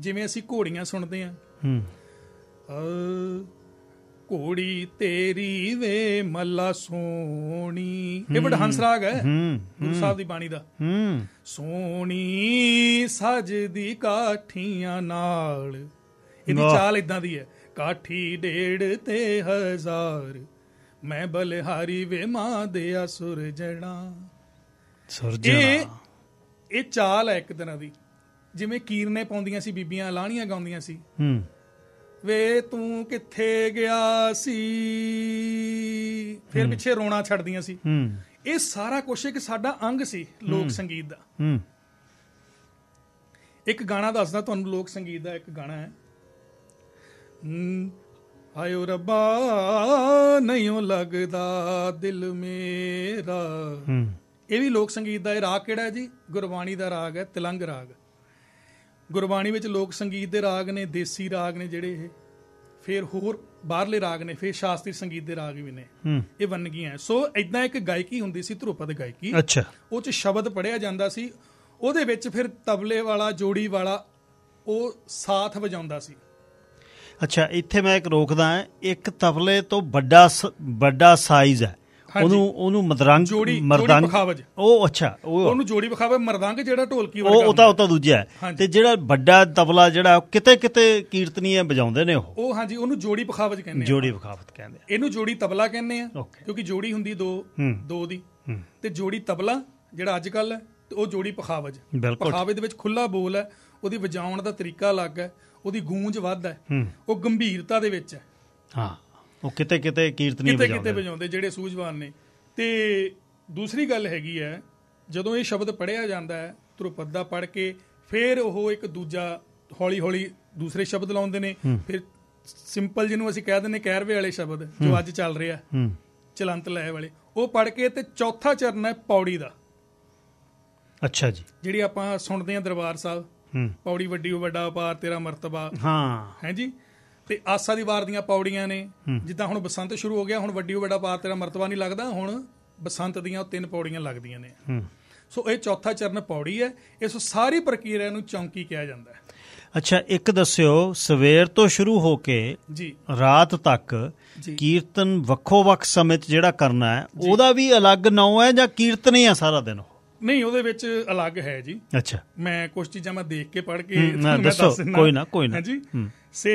ਜਿਵੇਂ ਅਸੀਂ ਘੋੜੀਆਂ ਸੁਣਦੇ ਆ ਕੋੜੀ ਤੇਰੀ ਵੇ ਮੱਲਾ ਸੋਣੀ ਇਹ ਬੜਾ ਹੰਸ ਰਾਗ ਹੈ ਗੁਰੂ ਸਾਹਿਬ ਦੀ ਬਾਣੀ ਦਾ ਸੋਣੀ ਸਜ ਦੀ ਕਾਠੀਆਂ ਨਾਲ ਇਹਦੀ ਚਾਲ ਇਦਾਂ ਦੀ ਹੈ ਕਾਠੀ ਡੇੜ ਤੇ ਹਜ਼ਾਰ ਮੈਂ ਬਲਿਹਾਰੀ ਵੇ ਮਾਂ ਦੇ ਅਸੁਰ ਜਣਾ ਇਹ ਇਹ ਚਾਲ ਹੈ ਇੱਕ ਦਿਨ ਦੀ ਜਿਵੇਂ ਕੀਰਨੇ ਪਾਉਂਦੀਆਂ ਸੀ ਬੀਬੀਆਂ ਲਾਣੀਆਂ ਗਾਉਂਦੀਆਂ ਸੀ ਹੂੰ ਵੇ ਤੂੰ ਕਿੱਥੇ ਗਿਆ ਸੀ ਫਿਰ ਪਿੱਛੇ ਰੋਣਾ ਛੱਡਦੀਆਂ ਸੀ ਇਹ ਸਾਰਾ ਕੁਝ ਇੱਕ ਸਾਡਾ ਅੰਗ ਸੀ ਲੋਕ ਸੰਗੀਤ ਦਾ ਇੱਕ ਗਾਣਾ ਦੱਸਦਾ ਤੁਹਾਨੂੰ ਲੋਕ ਸੰਗੀਤ ਦਾ ਇੱਕ ਗਾਣਾ ਹੈ ਹਾਇਓ ਰੱਬਾ ਨਹੀਂ ਲੱਗਦਾ ਦਿਲ ਮੇਰਾ ਇਹ ਵੀ ਲੋਕ ਸੰਗੀਤ ਦਾ ਇਹ ਰਾਗ ਕਿਹੜਾ ਹੈ ਜੀ ਗੁਰਬਾਣੀ ਦਾ ਰਾਗ ਹੈ ਤਿਲੰਗ ਰਾਗ ਗੁਰਬਾਣੀ ਵਿੱਚ ਲੋਕ ਸੰਗੀਤ ਦੇ ਰਾਗ ਨੇ ਦੇਸੀ ਰਾਗ ਨੇ ਜਿਹੜੇ ਇਹ ਫਿਰ ਹੋਰ ਬਾਹਰਲੇ ਰਾਗ ਨੇ ਫਿਰ ਸ਼ਾਸਤਰੀ ਸੰਗੀਤ ਦੇ ਰਾਗ ਵੀ ਨੇ ਇਹ ਵੰਨਗੀਆਂ ਸੋ ਇਦਾਂ ਇੱਕ ਗਾਇਕੀ ਹੁੰਦੀ ਸੀ ਧਰੂਪਦ ਗਾਇਕੀ ਅੱਛਾ ਉਹ ਚ ਸ਼ਬਦ ਪੜਿਆ ਜਾਂਦਾ ਸੀ ਉਹਦੇ ਵਿੱਚ ਫਿਰ ਤਬਲੇ ਵਾਲਾ ਜੋੜੀ ਵਾਲਾ ਉਹ ਸਾਥ ਵਜਾਉਂਦਾ ਸੀ ਅੱਛਾ ਇੱਥੇ ਮੈਂ ਇੱਕ ਰੋਕਦਾ ਹਾਂ ਇੱਕ ਤਬਲੇ ਤੋਂ ਵੱਡਾ ਵੱਡਾ ਸਾਈਜ਼ ਹੈ ਉਹਨੂੰ ਉਹਨੂੰ ਮਦਰੰਗ ਮਰਦੰਗ ਉਹ ਅੱਛਾ ਉਹਨੂੰ ਜੋੜੀ ਵਿਖਾਵੇ ਮਰਦੰਗ ਜਿਹੜਾ ਢੋਲਕੀ ਵਰਗਾ ਉਹ ਤਾਂ ਉਹ ਤਾਂ ਦੂਜਾ ਹੈ ਤੇ ਜਿਹੜਾ ਵੱਡਾ ਤਬਲਾ ਜਿਹੜਾ ਕਿਤੇ ਕਿਤੇ ਕੀਰਤਨੀਏ ਵਜਾਉਂਦੇ ਨੇ ਉਹ ਉਹ ਹਾਂਜੀ ਉਹਨੂੰ ਜੋੜੀ ਵਿਖਾਵਤ ਕਹਿੰਦੇ ਆ ਜੋੜੀ ਵਿਖਾਵਤ ਕਹਿੰਦੇ ਆ ਇਹਨੂੰ ਜੋੜੀ ਤਬਲਾ ਕਹਿੰਦੇ ਆ ਕਿਉਂਕਿ ਜੋੜੀ ਹੁੰਦੀ ਦੋ ਦੋ ਦੀ ਤੇ ਜੋੜੀ ਤਬਲਾ ਜਿਹੜਾ ਅੱਜ ਕੱਲ ਉਹ ਜੋੜੀ ਪਖਾਵਜ ਪਖਾਵੇ ਦੇ ਵਿੱਚ ਖੁੱਲਾ ਬੋਲ ਹੈ ਉਹਦੀ ਵਜਾਉਣ ਦਾ ਤਰੀਕਾ ਅਲੱਗ ਹੈ ਉਹਦੀ ਗੂੰਜ ਵੱਧ ਹੈ ਉਹ ਗੰਭੀਰਤਾ ਦੇ ਵਿੱਚ ਹੈ ਹਾਂ ਉਹ ਕਿਤੇ ਕਿਤੇ ਕੀਰਤਨੀ ਵਜਾਉਂਦੇ ਕਿਤੇ ਕਿਤੇ ਵਜਾਉਂਦੇ ਜਿਹੜੇ ਸੂਝਵਾਨ ਨੇ ਤੇ ਦੂਸਰੀ ਗੱਲ ਹੈਗੀ ਹੈ ਜਦੋਂ ਇਹ ਸ਼ਬਦ ਪੜਿਆ ਜਾਂਦਾ ਹੈ ਧਰੁਪਦ ਦਾ ਪੜ ਕੇ ਫਿਰ ਉਹ ਇੱਕ ਦੂਜਾ ਹੌਲੀ ਹੌਲੀ ਦੂਸਰੇ ਸ਼ਬਦ ਲਾਉਂਦੇ ਨੇ ਫਿਰ ਸਿੰਪਲ ਜਿਹਨੂੰ ਅਸੀਂ ਕਹਿ ਦਿੰਨੇ ਕੈਰਵੇ ਵਾਲੇ ਸ਼ਬਦ ਜੋ ਅੱਜ ਚੱਲ ਰਿਹਾ ਚਲੰਤ ਲੈ ਵਾਲੇ ਉਹ ਪੜ ਕੇ ਤੇ ਚੌਥਾ ਚਰਨ ਹੈ ਪੌੜੀ ਦਾ ਅੱਛਾ ਜੀ ਜਿਹੜੀ ਆਪਾਂ ਸੁਣਦੇ ਆ ਦਰਬਾਰ ਸਾਹਿਬ ਪੌੜੀ ਵੱਡੀ ਉਹ ਵੱਡਾ ਅਪਾਰ ਤੇਰਾ ਮਰਤਬਾ ਹਾਂ ਹੈ ਜੀ ਤੇ ਆਸਾ ਦੀ ਵਾਰ ਦੀਆਂ ਪੌੜੀਆਂ ਨੇ ਜਿੱਦਾਂ ਹੁਣ ਬਸੰਤ ਸ਼ੁਰੂ ਹੋ ਗਿਆ ਹੁਣ ਵੱਡੀ ਵੱਡਾ ਪਾਰ ਤੇਰਾ ਮਰਤਬਾ ਨਹੀਂ ਲੱਗਦਾ ਹੁਣ ਬਸੰਤ ਦੀਆਂ ਤਿੰਨ ਪੌੜੀਆਂ ਲੱਗਦੀਆਂ ਨੇ ਸੋ ਇਹ ਚੌਥਾ ਚਰਨ ਪੌੜੀ ਹੈ ਇਸ ਸਾਰੀ ਪ੍ਰਕਿਰਿਆ ਨੂੰ ਚੌਂਕੀ ਕਿਹਾ ਜਾਂਦਾ ਹੈ ਅੱਛਾ ਇੱਕ ਦੱਸਿਓ ਸਵੇਰ ਤੋਂ ਸ਼ੁਰੂ ਹੋ ਕੇ ਜੀ ਰਾਤ ਤੱਕ ਕੀਰਤਨ ਵੱਖੋ ਵੱਖ ਸਮੇਂ ਤੇ ਜਿਹੜਾ ਕਰਨਾ ਹੈ ਉਹਦਾ ਵੀ ਅਲੱਗ ਨਾਮ ਹੈ ਜਾਂ ਕੀਰਤਨ ਹੀ ਆ ਸਾਰਾ ਦਿਨ ਨਹੀਂ ਉਹਦੇ ਵਿੱਚ ਅਲੱਗ ਹੈ ਜੀ ਅੱਛਾ ਮੈਂ ਕੁਝ ਚੀਜ਼ਾਂ ਮੈਂ ਦੇਖ ਕੇ ਪੜ੍ਹ ਕੇ ਦੱਸੋ ਕੋਈ ਨਾ ਕੋਈ ਨਾ ਜੀ ਸੇ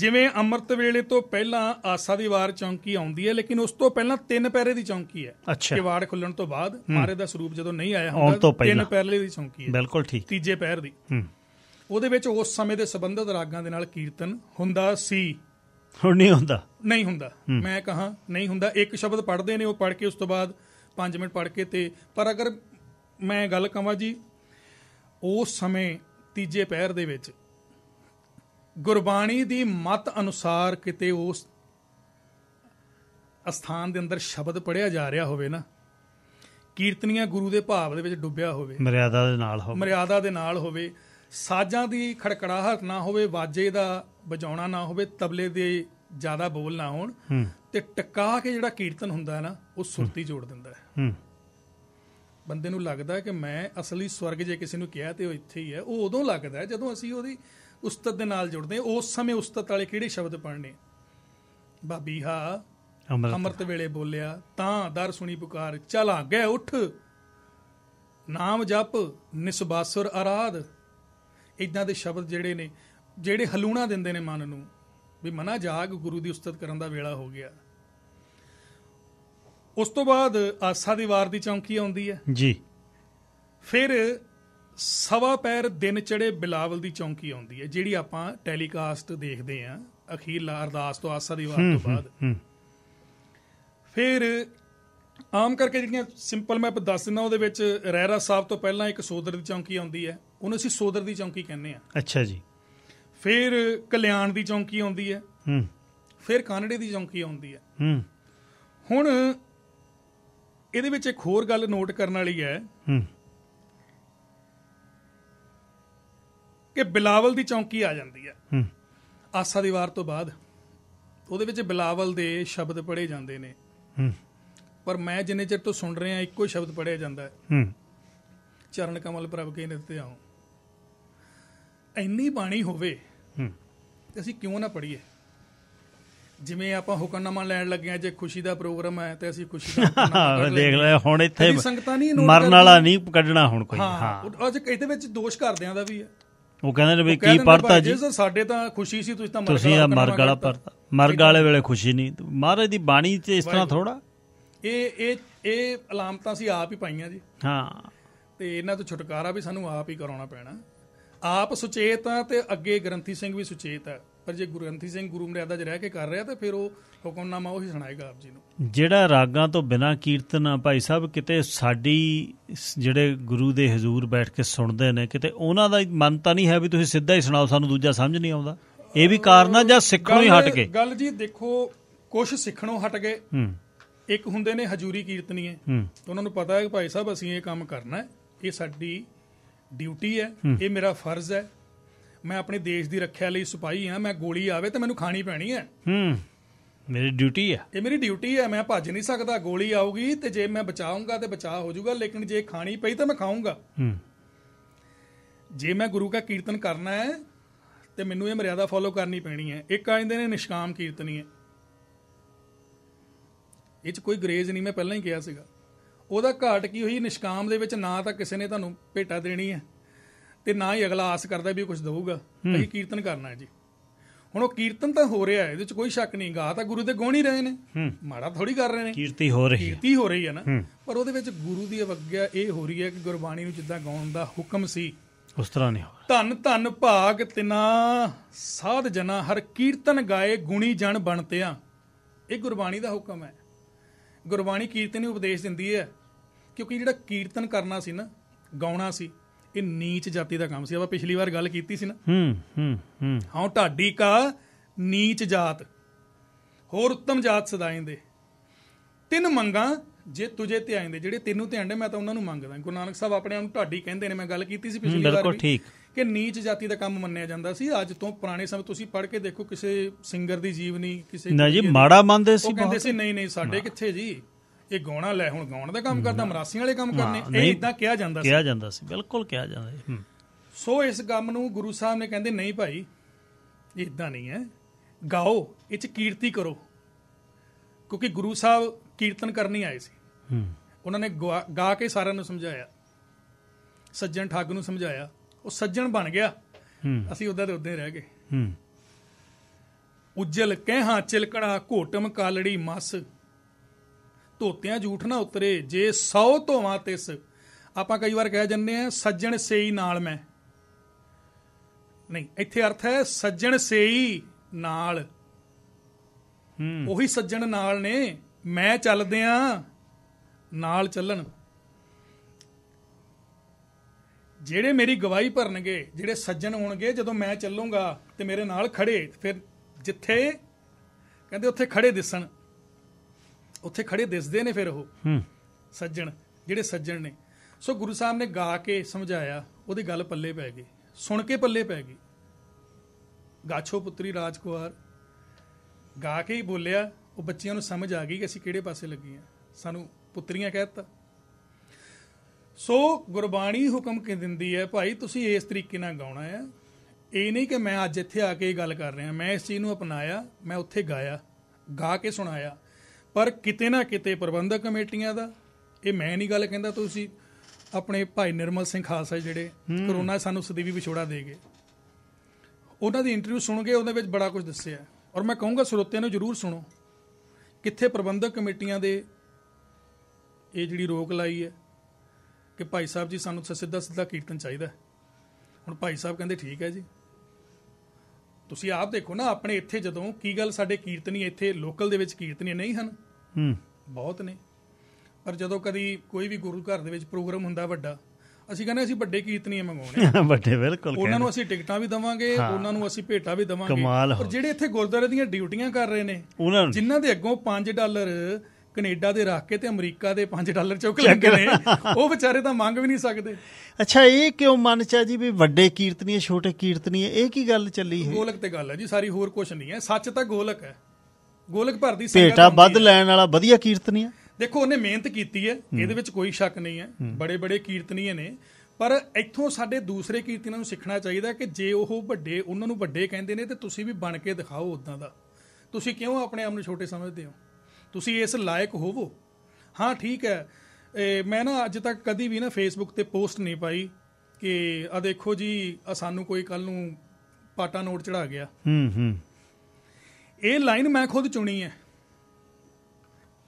ਜਿਵੇਂ ਅੰਮ੍ਰਿਤ ਵੇਲੇ ਤੋਂ ਪਹਿਲਾਂ ਆਸਾ ਦੀ ਵਾਰ ਚੌਂਕੀ ਆਉਂਦੀ ਹੈ ਲੇਕਿਨ ਉਸ ਤੋਂ ਪਹਿਲਾਂ ਤਿੰਨ ਪੈਰੇ ਦੀ ਚੌਂਕੀ ਹੈ ਕਿ ਵਾਰ ਖੁੱਲਣ ਤੋਂ ਬਾਅਦ ਮਾਰੇ ਦਾ ਸਰੂਪ ਜਦੋਂ ਨਹੀਂ ਆਇਆ ਹੁੰਦਾ ਤਿੰਨ ਪੈਰਲੇ ਦੀ ਚੌਂਕੀ ਹੈ ਬਿਲਕੁਲ ਠੀਕ ਤੀਜੇ ਪੈਰ ਦੀ ਉਹਦੇ ਵਿੱਚ ਉਸ ਸਮੇਂ ਦੇ ਸੰਬੰਧਿਤ ਰਾਗਾਂ ਦੇ ਨਾਲ ਕੀਰਤਨ ਹੁੰਦਾ ਸੀ ਹੁਣ ਨਹੀਂ ਹੁੰਦਾ ਨਹੀਂ ਹੁੰਦਾ ਮੈਂ ਕਹਾ ਨਹੀਂ ਹੁੰਦਾ ਇੱਕ ਸ਼ਬਦ ਪੜ੍ਹਦੇ ਨੇ ਉਹ ਪੜ੍ਹ ਕੇ ਉਸ ਤੋਂ ਬਾਅਦ 5 ਮਿੰਟ ਪੜ੍ਹ ਕੇ ਤੇ ਪਰ ਅਗਰ ਮੈਂ ਗੱਲ ਕਹਾਂ ਜੀ ਉਸ ਸਮੇਂ ਤੀਜੇ ਪੈਰ ਦੇ ਵਿੱਚ ਗੁਰਬਾਣੀ ਦੀ ਮਤ ਅਨੁਸਾਰ ਕਿਤੇ ਉਸ ਅਸਥਾਨ ਦੇ ਅੰਦਰ ਸ਼ਬਦ ਪੜਿਆ ਜਾ ਰਿਹਾ ਹੋਵੇ ਨਾ ਕੀਰਤਨੀਆਂ ਗੁਰੂ ਦੇ ਭਾਵ ਦੇ ਵਿੱਚ ਡੁੱਬਿਆ ਹੋਵੇ ਮਰਿਆਦਾ ਦੇ ਨਾਲ ਹੋਵੇ ਮਰਿਆਦਾ ਦੇ ਨਾਲ ਹੋਵੇ ਸਾਜ਼ਾਂ ਦੀ ਖੜਕੜਾਹਟ ਨਾ ਹੋਵੇ ਵਾਜੇ ਦਾ ਵਜਾਉਣਾ ਨਾ ਹੋਵੇ ਤਬਲੇ ਦੇ ਜ਼ਿਆਦਾ ਬੋਲ ਨਾ ਹੋਣ ਤੇ ਟਿਕਾ ਕੇ ਜਿਹੜਾ ਕੀਰਤਨ ਹੁੰਦਾ ਹੈ ਨਾ ਉਹ ਸੁਰਤੀ ਜੋੜ ਦਿੰਦਾ ਹੈ ਬੰਦੇ ਨੂੰ ਲੱਗਦਾ ਕਿ ਮੈਂ ਅਸਲੀ ਸਵਰਗ ਜੇ ਕਿਸੇ ਨੂੰ ਕਿਹਾ ਤੇ ਉਹ ਇੱਥੇ ਹੀ ਹੈ ਉਹ ਉਦੋਂ ਲੱਗਦਾ ਜਦੋਂ ਅਸੀਂ ਉਹਦੀ ਉਸਤਤ ਦੇ ਨਾਲ ਜੁੜਦੇ ਉਸ ਸਮੇਂ ਉਸਤਤ ਵਾਲੇ ਕਿਹੜੇ ਸ਼ਬਦ ਪੜਨੇ ਬਾਬੀ ਹਾ ਅੰਮ੍ਰਿਤ ਵੇਲੇ ਬੋਲਿਆ ਤਾਂ ਦਰ ਸੁਣੀ ਪੁਕਾਰ ਚਲ ਗਏ ਉੱਠ ਨਾਮ ਜਪ ਨਿਸਬਾਸੁਰ ਆਰਾਧ ਇਦਾਂ ਦੇ ਸ਼ਬਦ ਜਿਹੜੇ ਨੇ ਜਿਹੜੇ ਹਲੂਣਾ ਦਿੰਦੇ ਨੇ ਮਨ ਨੂੰ ਵੀ ਮਨਾ ਜਾਗ ਗੁਰੂ ਦੀ ਉਸਤਤ ਕਰਨ ਦਾ ਵੇਲਾ ਹੋ ਗਿਆ ਉਸ ਤੋਂ ਬਾਅਦ ਆਸਾ ਦੀ ਵਾਰ ਦੀ ਚੌਂਕੀ ਆਉਂਦੀ ਹੈ ਜੀ ਫਿਰ ਸਵਾ ਪੈਰ ਦਿਨ ਚੜੇ ਬਿਲਾਵਲ ਦੀ ਚੌਂਕੀ ਆਉਂਦੀ ਹੈ ਜਿਹੜੀ ਆਪਾਂ ਟੈਲੀਕਾਸਟ ਦੇਖਦੇ ਆਂ ਅਖੀਰਲਾ ਅਰਦਾਸ ਤੋਂ ਆਸਾ ਦੀ ਵਾਰ ਤੋਂ ਬਾਅਦ ਫਿਰ ਆਮ ਕਰਕੇ ਜਿਹੜੀਆਂ ਸਿੰਪਲ ਮੈਪ ਦੱਸ ਦਿੰਦਾ ਉਹਦੇ ਵਿੱਚ ਰਹਿਰਾ ਸਾਹਿਬ ਤੋਂ ਪਹਿਲਾਂ ਇੱਕ ਸੋਦਰ ਦੀ ਚੌਂਕੀ ਆਉਂਦੀ ਹੈ ਉਹਨੂੰ ਅਸੀਂ ਸੋਦਰ ਦੀ ਚੌਂਕੀ ਕਹਿੰਦੇ ਆ ਅੱਛਾ ਜੀ ਫਿਰ ਕਲਿਆਣ ਦੀ ਚੌਂਕੀ ਆਉਂਦੀ ਹੈ ਹੂੰ ਫਿਰ ਕਾਨੜੇ ਦੀ ਚੌਂਕੀ ਆਉਂਦੀ ਹੈ ਹੂੰ ਹੁਣ ਇਹਦੇ ਵਿੱਚ ਇੱਕ ਹੋਰ ਗੱਲ ਨੋਟ ਕਰਨ ਵਾਲੀ ਹੈ ਹੂੰ ਕਿ ਬਿਲਾਵਲ ਦੀ ਚੌਂਕੀ ਆ ਜਾਂਦੀ ਹੈ ਆਸਾ ਦੀ ਵਾਰ ਤੋਂ ਬਾਅਦ ਉਹਦੇ ਵਿੱਚ ਬਿਲਾਵਲ ਦੇ ਸ਼ਬਦ ਪੜੇ ਜਾਂਦੇ ਨੇ ਪਰ ਮੈਂ ਜਿੰਨੇ ਚਿਰ ਤੋਂ ਸੁਣ ਰਿਹਾ ਇੱਕੋ ਹੀ ਸ਼ਬਦ ਪੜਿਆ ਜਾਂਦਾ ਹੈ ਚਰਨ ਕਮਲ ਪ੍ਰਭ ਕੇ ਨਿਤ ਤੇ ਆਉ ਇੰਨੀ ਬਾਣੀ ਹੋਵੇ ਤੇ ਅਸੀਂ ਕਿਉਂ ਨਾ ਪੜੀਏ ਜਿਵੇਂ ਆਪਾਂ ਹੁਕਮਨਾਮਾ ਲੈਣ ਲੱਗੇ ਆ ਜੇ ਖੁਸ਼ੀ ਦਾ ਪ੍ਰੋਗਰਾਮ ਹੈ ਤੇ ਅਸੀਂ ਖੁਸ਼ੀ ਦਾ ਦੇਖ ਲੈ ਹੁਣ ਇੱਥੇ ਮਰਨ ਵਾਲਾ ਨਹੀਂ ਕੱਢਣਾ ਹੁਣ ਕੋਈ ਹਾਂ ਅੱਜ ਇਹਦੇ ਵਿੱਚ ਦੋਸ਼ ਕਰਦਿਆਂ ਦਾ ਵੀ ਹੈ ਉਹ ਕਹਿੰਦੇ ਨੇ ਵੀ ਕੀ ਪੜਤਾ ਜੀ ਜੀ ਸਾਡੇ ਤਾਂ ਖੁਸ਼ੀ ਸੀ ਤੁਸੀਂ ਤਾਂ ਮਰਗ ਤੁਸੀਂ ਆ ਮਰਗ ਵਾਲਾ ਪੜਤਾ ਮਰਗ ਵਾਲੇ ਵੇਲੇ ਖੁਸ਼ੀ ਨਹੀਂ ਮਹਾਰਾਜ ਦੀ ਬਾਣੀ 'ਚ ਇਸ ਤਰ੍ਹਾਂ ਥੋੜਾ ਇਹ ਇਹ ਇਹ ਅਲਾਮਤਾਂ ਸੀ ਆਪ ਹੀ ਪਾਈਆਂ ਜੀ ਹਾਂ ਤੇ ਇਹਨਾਂ ਤੋਂ ਛੁਟਕਾਰਾ ਵੀ ਸਾਨੂੰ ਆਪ ਹੀ ਕਰਾਉਣਾ ਪੈਣਾ ਆਪ ਸੁਚੇਤ ਆ ਤੇ ਅੱਗੇ ਗ੍ਰੰਥੀ ਸਿੰਘ ਵੀ ਸੁਚੇਤ ਆ ਪਰ ਜੇ ਗੁਰੂ ਸਿੰਘ ਗੁਰੂ ਮਰਿਆਦਾ 'ਚ ਰਹਿ ਕੇ ਕਰ ਰਿਹਾ ਤਾਂ ਫਿਰ ਉਹ ਹੁਕਮਨਾਮਾ ਉਹੀ ਸੁਣਾਏਗਾ ਆਪ ਜੀ ਨੂੰ ਜਿਹੜਾ ਰਾਗਾਂ ਤੋਂ ਬਿਨਾ ਕੀਰਤਨ ਆ ਭਾਈ ਸਾਹਿਬ ਕਿਤੇ ਸਾਡੀ ਜਿਹੜੇ ਗੁਰੂ ਦੇ ਹਜ਼ੂਰ ਬੈਠ ਕੇ ਸੁਣਦੇ ਨੇ ਕਿਤੇ ਉਹਨਾਂ ਦਾ ਮਨ ਤਾਂ ਨਹੀਂ ਹੈ ਵੀ ਤੁਸੀਂ ਸਿੱਧਾ ਹੀ ਸੁਣਾਓ ਸਾਨੂੰ ਦੂਜਾ ਸਮਝ ਨਹੀਂ ਆਉਂਦਾ ਇਹ ਵੀ ਕਾਰਨ ਆ ਜਾਂ ਸਿੱਖਣੋਂ ਹੀ ਹਟ ਗਏ ਗੱਲ ਜੀ ਦੇਖੋ ਕੁਝ ਸਿੱਖਣੋਂ ਹਟ ਗਏ ਹੂੰ ਇੱਕ ਹੁੰਦੇ ਨੇ ਹਜ਼ੂਰੀ ਕੀਰਤਨੀਏ ਉਹਨਾਂ ਨੂੰ ਪਤਾ ਹੈ ਕਿ ਭਾਈ ਸਾਹਿਬ ਅਸੀਂ ਇਹ ਕੰਮ ਕਰਨਾ ਹੈ ਇਹ ਸਾਡੀ ਡਿਊਟੀ ਹੈ ਇਹ ਮੇਰਾ ਫਰਜ਼ ਹੈ ਮੈਂ ਆਪਣੇ ਦੇਸ਼ ਦੀ ਰੱਖਿਆ ਲਈ ਸਿਪਾਹੀ ਆ ਮੈਂ ਗੋਲੀ ਆਵੇ ਤੇ ਮੈਨੂੰ ਖਾਣੀ ਪੈਣੀ ਹੈ ਹੂੰ ਮੇਰੀ ਡਿਊਟੀ ਹੈ ਇਹ ਮੇਰੀ ਡਿਊਟੀ ਹੈ ਮੈਂ ਭੱਜ ਨਹੀਂ ਸਕਦਾ ਗੋਲੀ ਆਊਗੀ ਤੇ ਜੇ ਮੈਂ ਬਚਾਉਂਗਾ ਤੇ ਬਚਾ ਹੋ ਜਾਊਗਾ ਲੇਕਿਨ ਜੇ ਖਾਣੀ ਪਈ ਤਾਂ ਮੈਂ ਖਾਊਂਗਾ ਹੂੰ ਜੇ ਮੈਂ ਗੁਰੂ ਦਾ ਕੀਰਤਨ ਕਰਨਾ ਹੈ ਤੇ ਮੈਨੂੰ ਇਹ ਮਰਿਆਦਾ ਫੋਲੋ ਕਰਨੀ ਪੈਣੀ ਹੈ ਇੱਕ ਆਂਦੇ ਨੇ ਨਿਸ਼ਕਾਮ ਕੀਰਤਨੀ ਹੈ ਇਹ ਚ ਕੋਈ ਗਰੇਜ਼ ਨਹੀਂ ਮੈਂ ਪਹਿਲਾਂ ਹੀ ਕਿਹਾ ਸੀਗਾ ਉਹਦਾ ਘਾਟ ਕੀ ਹੋਈ ਨਿਸ਼ਕਾਮ ਦੇ ਵਿੱਚ ਨਾ ਤਾਂ ਕਿਸੇ ਨੇ ਤੁਹਾਨੂੰ ਭੇਟਾ ਦੇਣੀ ਹੈ ਤੇ ਨਾ ਹੀ ਅਗਲਾ ਆਸ ਕਰਦਾ ਵੀ ਕੁਝ ਦਊਗਾ ਅਸੀਂ ਕੀਰਤਨ ਕਰਨਾ ਹੈ ਜੀ ਹੁਣ ਉਹ ਕੀਰਤਨ ਤਾਂ ਹੋ ਰਿਹਾ ਹੈ ਇਹਦੇ ਵਿੱਚ ਕੋਈ ਸ਼ੱਕ ਨਹੀਂ ਗਾ ਤਾਂ ਗੁਰੂ ਦੇ ਗੋਣ ਹੀ ਰਹੇ ਨੇ ਮਾੜਾ ਥੋੜੀ ਕਰ ਰਹੇ ਨੇ ਕੀਰਤੀ ਹੋ ਰਹੀ ਹੈ ਕੀਰਤੀ ਹੋ ਰਹੀ ਹੈ ਨਾ ਪਰ ਉਹਦੇ ਵਿੱਚ ਗੁਰੂ ਦੀ ਅਵਗਿਆ ਇਹ ਹੋ ਰਹੀ ਹੈ ਕਿ ਗੁਰਬਾਣੀ ਨੂੰ ਜਿੱਦਾਂ ਗਾਉਣ ਦਾ ਹੁਕਮ ਸੀ ਉਸ ਤਰ੍ਹਾਂ ਨਹੀਂ ਹੋ ਧੰਨ ਧਨ ਭਾਗ ਤਿਨਾ ਸਾਧ ਜਨਾ ਹਰ ਕੀਰਤਨ ਗਾਏ ਗੁਣੀ ਜਨ ਬਣਤਿਆ ਇਹ ਗੁਰਬਾਣੀ ਦਾ ਹੁਕਮ ਹੈ ਗੁਰਬਾਣੀ ਕੀਰਤਨ ਨੂੰ ਉਪਦੇਸ਼ ਦਿੰਦੀ ਹੈ ਕਿਉਂਕਿ ਜਿਹੜਾ ਕੀਰਤਨ ਕਰਨਾ ਸੀ ਨਾ ਗਾਉਣਾ ਸੀ ਕਿ ਨੀਚ ਜਾਤੀ ਦਾ ਕੰਮ ਸੀ ਆਪਾਂ ਪਿਛਲੀ ਵਾਰ ਗੱਲ ਕੀਤੀ ਸੀ ਨਾ ਹੂੰ ਹੂੰ ਹੂੰ ਹਾਂ ਢਾਡੀ ਕਾ ਨੀਚ ਜਾਤ ਹੋਰ ਉੱਤਮ ਜਾਤ ਸਦਾਇਂਦੇ ਤਿੰਨ ਮੰਗਾ ਜੇ ਤੁਝੇ ਤੇ ਆਇਂਦੇ ਜਿਹੜੇ ਤੈਨੂੰ ਤੇ ਆਂਦੇ ਮੈਂ ਤਾਂ ਉਹਨਾਂ ਨੂੰ ਮੰਗਦਾ ਗੁਰੂ ਨਾਨਕ ਸਾਹਿਬ ਆਪਣੇ ਆਪ ਨੂੰ ਢਾਡੀ ਕਹਿੰਦੇ ਨੇ ਮੈਂ ਗੱਲ ਕੀਤੀ ਸੀ ਪਿਛਲੀ ਵਾਰ ਬਿਲਕੁਲ ਠੀਕ ਕਿ ਨੀਚ ਜਾਤੀ ਦਾ ਕੰਮ ਮੰਨਿਆ ਜਾਂਦਾ ਸੀ ਅੱਜ ਤੋਂ ਪੁਰਾਣੇ ਸਮੇਂ ਤੁਸੀਂ ਪੜ੍ਹ ਕੇ ਦੇਖੋ ਕਿਸੇ ਸਿੰਗਰ ਦੀ ਜੀਵਨੀ ਕਿਸੇ ਨਾ ਜੀ ਮਾੜਾ ਮੰਨਦੇ ਸੀ ਉਹ ਕਹਿੰਦੇ ਸੀ ਨਹੀਂ ਨਹੀਂ ਸਾਡੇ ਕਿੱਥੇ ਜੀ ਇਹ ਗਾਉਣਾ ਲੈ ਹੁਣ ਗਾਉਣ ਦਾ ਕੰਮ ਕਰਦਾ ਮਰਾਸੀਆਂ ਵਾਲੇ ਕੰਮ ਕਰਨੇ ਇਹ ਇਦਾਂ ਕਿਹਾ ਜਾਂਦਾ ਸੀ ਕਿਹਾ ਜਾਂਦਾ ਸੀ ਬਿਲਕੁਲ ਕਿਹਾ ਜਾਂਦਾ ਸੀ ਸੋ ਇਸ ਕੰਮ ਨੂੰ ਗੁਰੂ ਸਾਹਿਬ ਨੇ ਕਹਿੰਦੇ ਨਹੀਂ ਭਾਈ ਇਹ ਇਦਾਂ ਨਹੀਂ ਹੈ ਗਾਓ ਇਹ ਚ ਕੀਰਤੀ ਕਰੋ ਕਿਉਂਕਿ ਗੁਰੂ ਸਾਹਿਬ ਕੀਰਤਨ ਕਰਨੀ ਆਏ ਸੀ ਹੂੰ ਉਹਨਾਂ ਨੇ ਗਾ ਕੇ ਸਾਰਿਆਂ ਨੂੰ ਸਮਝਾਇਆ ਸੱਜਣ ਠੱਗ ਨੂੰ ਸਮਝਾਇਆ ਉਹ ਸੱਜਣ ਬਣ ਗਿਆ ਹੂੰ ਅਸੀਂ ਉਦਾਂ ਦੇ ਉਦਾਂ ਹੀ ਰਹਿ ਗਏ ਹੂੰ ਉਜਲ ਕਹਾਂ ਚਿਲਕੜਾ ਘੋਟਮ ਕਾਲੜੀ ਮਸ ਧੋਤਿਆਂ ਝੂਠ ਨਾ ਉਤਰੇ ਜੇ 100 ਧੋਵਾਂ ਤਿਸ ਆਪਾਂ ਕਈ ਵਾਰ ਕਹਿ ਜੰਨੇ ਆ ਸੱਜਣ ਸੇਈ ਨਾਲ ਮੈਂ ਨਹੀਂ ਇੱਥੇ ਅਰਥ ਹੈ ਸੱਜਣ ਸੇਈ ਨਾਲ ਹੂੰ ਉਹੀ ਸੱਜਣ ਨਾਲ ਨੇ ਮੈਂ ਚੱਲਦੇ ਆ ਨਾਲ ਚੱਲਣ ਜਿਹੜੇ ਮੇਰੀ ਗਵਾਹੀ ਭਰਨਗੇ ਜਿਹੜੇ ਸੱਜਣ ਹੋਣਗੇ ਜਦੋਂ ਮੈਂ ਚੱਲੂੰਗਾ ਤੇ ਮੇਰੇ ਨਾਲ ਖੜੇ ਫਿਰ ਜਿੱਥੇ ਕਹਿੰਦੇ ਉੱਥੇ ਖੜੇ ਦਿਸਣ ਉੱਥੇ ਖੜੇ ਦਿਸਦੇ ਨੇ ਫਿਰ ਉਹ ਹੂੰ ਸੱਜਣ ਜਿਹੜੇ ਸੱਜਣ ਨੇ ਸੋ ਗੁਰੂ ਸਾਹਿਬ ਨੇ ਗਾ ਕੇ ਸਮਝਾਇਆ ਉਹਦੀ ਗੱਲ ਪੱਲੇ ਪੈ ਗਈ ਸੁਣ ਕੇ ਪੱਲੇ ਪੈ ਗਈ ਗਾਛੋ ਪੁੱਤਰੀ ਰਾਜਕੁਮਾਰ ਗਾ ਕੇ ਹੀ ਬੋਲਿਆ ਉਹ ਬੱਚਿਆਂ ਨੂੰ ਸਮਝ ਆ ਗਈ ਕਿ ਅਸੀਂ ਕਿਹੜੇ ਪਾਸੇ ਲੱਗੇ ਆ ਸਾਨੂੰ ਪੁੱਤਰੀਆਂ ਕਹਿਤਾ ਸੋ ਗੁਰਬਾਣੀ ਹੁਕਮ ਕਿ ਦਿੰਦੀ ਹੈ ਭਾਈ ਤੁਸੀਂ ਇਸ ਤਰੀਕੇ ਨਾਲ ਗਾਉਣਾ ਹੈ ਇਹ ਨਹੀਂ ਕਿ ਮੈਂ ਅੱਜ ਇੱਥੇ ਆ ਕੇ ਇਹ ਗੱਲ ਕਰ ਰਿਹਾ ਮੈਂ ਇਸ ਚੀਜ਼ ਨੂੰ ਅਪਣਾਇਆ ਮੈਂ ਉੱਥੇ ਗਾਇਆ ਗਾ ਕੇ ਸੁਣਾਇਆ ਪਰ ਕਿਤੇ ਨਾ ਕਿਤੇ ਪ੍ਰਬੰਧਕ ਕਮੇਟੀਆਂ ਦਾ ਇਹ ਮੈਂ ਨਹੀਂ ਗੱਲ ਕਹਿੰਦਾ ਤੁਸੀਂ ਆਪਣੇ ਭਾਈ ਨਿਰਮਲ ਸਿੰਘ ਖਾਲਸਾ ਜਿਹੜੇ ਕਰੋਨਾ ਸਾਨੂੰ ਸਦੀਵੀ ਵਿਛੋੜਾ ਦੇ ਗਏ ਉਹਨਾਂ ਦੀ ਇੰਟਰਵਿਊ ਸੁਣ ਕੇ ਉਹਦੇ ਵਿੱਚ ਬੜਾ ਕੁਝ ਦੱਸਿਆ ਔਰ ਮੈਂ ਕਹੂੰਗਾ ਸਰੋਤਿਆਂ ਨੂੰ ਜਰੂਰ ਸੁਣੋ ਕਿੱਥੇ ਪ੍ਰਬੰਧਕ ਕਮੇਟੀਆਂ ਦੇ ਇਹ ਜਿਹੜੀ ਰੋਕ ਲਾਈ ਹੈ ਕਿ ਭਾਈ ਸਾਹਿਬ ਜੀ ਸਾਨੂੰ ਸਿੱਧਾ ਸਿੱਧਾ ਕੀਰਤਨ ਚਾਹੀਦਾ ਹੁਣ ਭਾਈ ਸਾਹਿਬ ਕਹਿੰਦੇ ਠੀਕ ਹੈ ਜੀ ਤੁਸੀਂ ਆਪ ਦੇਖੋ ਨਾ ਆਪਣੇ ਇੱਥੇ ਜਦੋਂ ਕੀ ਗੱਲ ਸਾਡੇ ਕੀਰਤਨੀ ਇੱਥੇ ਲੋਕਲ ਦੇ ਵਿੱਚ ਕੀਰਤਨੀ ਨਹੀਂ ਹਨ ਬਹੁਤ ਨੇ ਪਰ ਜਦੋਂ ਕਦੀ ਕੋਈ ਵੀ ਗੁਰੂ ਘਰ ਦੇ ਵਿੱਚ ਪ੍ਰੋਗਰਾਮ ਹੁੰਦਾ ਵੱਡਾ ਅਸੀਂ ਕਹਿੰਦੇ ਅਸੀਂ ਵੱਡੇ ਕੀਰਤਨੀਏ ਮੰਗਾਉਣੇ (laughs) ਵੱਡੇ ਬਿਲਕੁਲ ਉਹਨਾਂ ਨੂੰ ਅਸੀਂ ਟਿਕਟਾਂ ਵੀ ਦਵਾਂਗੇ ਉਹਨਾਂ ਨੂੰ ਅਸੀਂ ਭੇਟਾ ਵੀ ਦਵਾਂਗੇ ਪਰ ਜਿਹੜੇ ਇੱਥੇ ਗੁਰਦੁਆਰੇ ਦੀਆਂ ਡਿਊਟੀਆਂ ਕਰ ਰਹੇ ਨੇ ਜਿਨ੍ਹਾਂ ਦੇ ਅੱਗੋਂ 5 ਡਾਲਰ ਕੈਨੇਡਾ ਦੇ ਰੱਖ ਕੇ ਤੇ ਅਮਰੀਕਾ ਦੇ 5 ਡਾਲਰ ਚੁੱਕ ਲੈਂਦੇ ਨੇ ਉਹ ਵਿਚਾਰੇ ਤਾਂ ਮੰਗ ਵੀ ਨਹੀਂ ਸਕਦੇ ਅੱਛਾ ਇਹ ਕਿਉਂ ਮਨ ਚਾ ਜੀ ਵੀ ਵੱਡੇ ਕੀਰਤਨੀਏ ਛੋਟੇ ਕੀਰਤਨੀਏ ਇਹ ਕੀ ਗੱਲ ਚੱਲੀ ਹੈ ਗੋਲਕ ਤੇ ਗੱਲ ਹੈ ਜੀ ਸਾਰੀ ਹੋਰ ਕੁਝ ਨਹੀਂ ਹੈ ਸੱਚ ਤਾਂ ਗੋਲਕ ਹੈ ਗੋਲਕ ਭਰ ਦੀ ਸੰਗਤ ਵੱਧ ਲੈਣ ਵਾਲਾ ਵਧੀਆ ਕੀਰਤਨੀ ਆ ਦੇਖੋ ਉਹਨੇ ਮਿਹਨਤ ਕੀਤੀ ਹੈ ਇਹਦੇ ਵਿੱਚ ਕੋਈ ਸ਼ੱਕ ਨਹੀਂ ਹੈ ਬੜੇ ਬੜੇ ਕੀਰਤਨੀਏ ਨੇ ਪਰ ਇੱਥੋਂ ਸਾਡੇ ਦੂਸਰੇ ਕੀਰਤਨਾਂ ਨੂੰ ਸਿੱਖਣਾ ਚਾਹੀਦਾ ਕਿ ਜੇ ਉਹ ਵੱਡੇ ਉਹਨਾਂ ਨੂੰ ਵੱਡੇ ਕਹਿੰਦੇ ਨੇ ਤੇ ਤੁਸੀਂ ਵੀ ਬਣ ਕੇ ਦਿਖਾਓ ਉਦਾਂ ਦਾ ਤੁਸੀਂ ਕਿਉਂ ਆਪਣੇ ਆਪ ਨੂੰ ਛੋਟੇ ਸਮਝਦੇ ਹੋ ਤੁਸੀਂ ਇਸ ਲਾਇਕ ਹੋਵੋ ਹਾਂ ਠੀਕ ਹੈ ਮੈਂ ਨਾ ਅੱਜ ਤੱਕ ਕਦੀ ਵੀ ਨਾ ਫੇਸਬੁੱਕ ਤੇ ਪੋਸਟ ਨਹੀਂ ਪਾਈ ਕਿ ਆ ਦੇਖੋ ਜੀ ਆ ਸਾਨੂੰ ਕੋਈ ਕੱਲ ਨੂੰ ਪਾਟਾ ਨੋਟ ਚੜਾ ਗਿਆ ਹੂੰ ਹੂੰ ਇਹ ਲਾਈਨ ਮੈਂ ਖੁਦ ਚੁਣੀ ਹੈ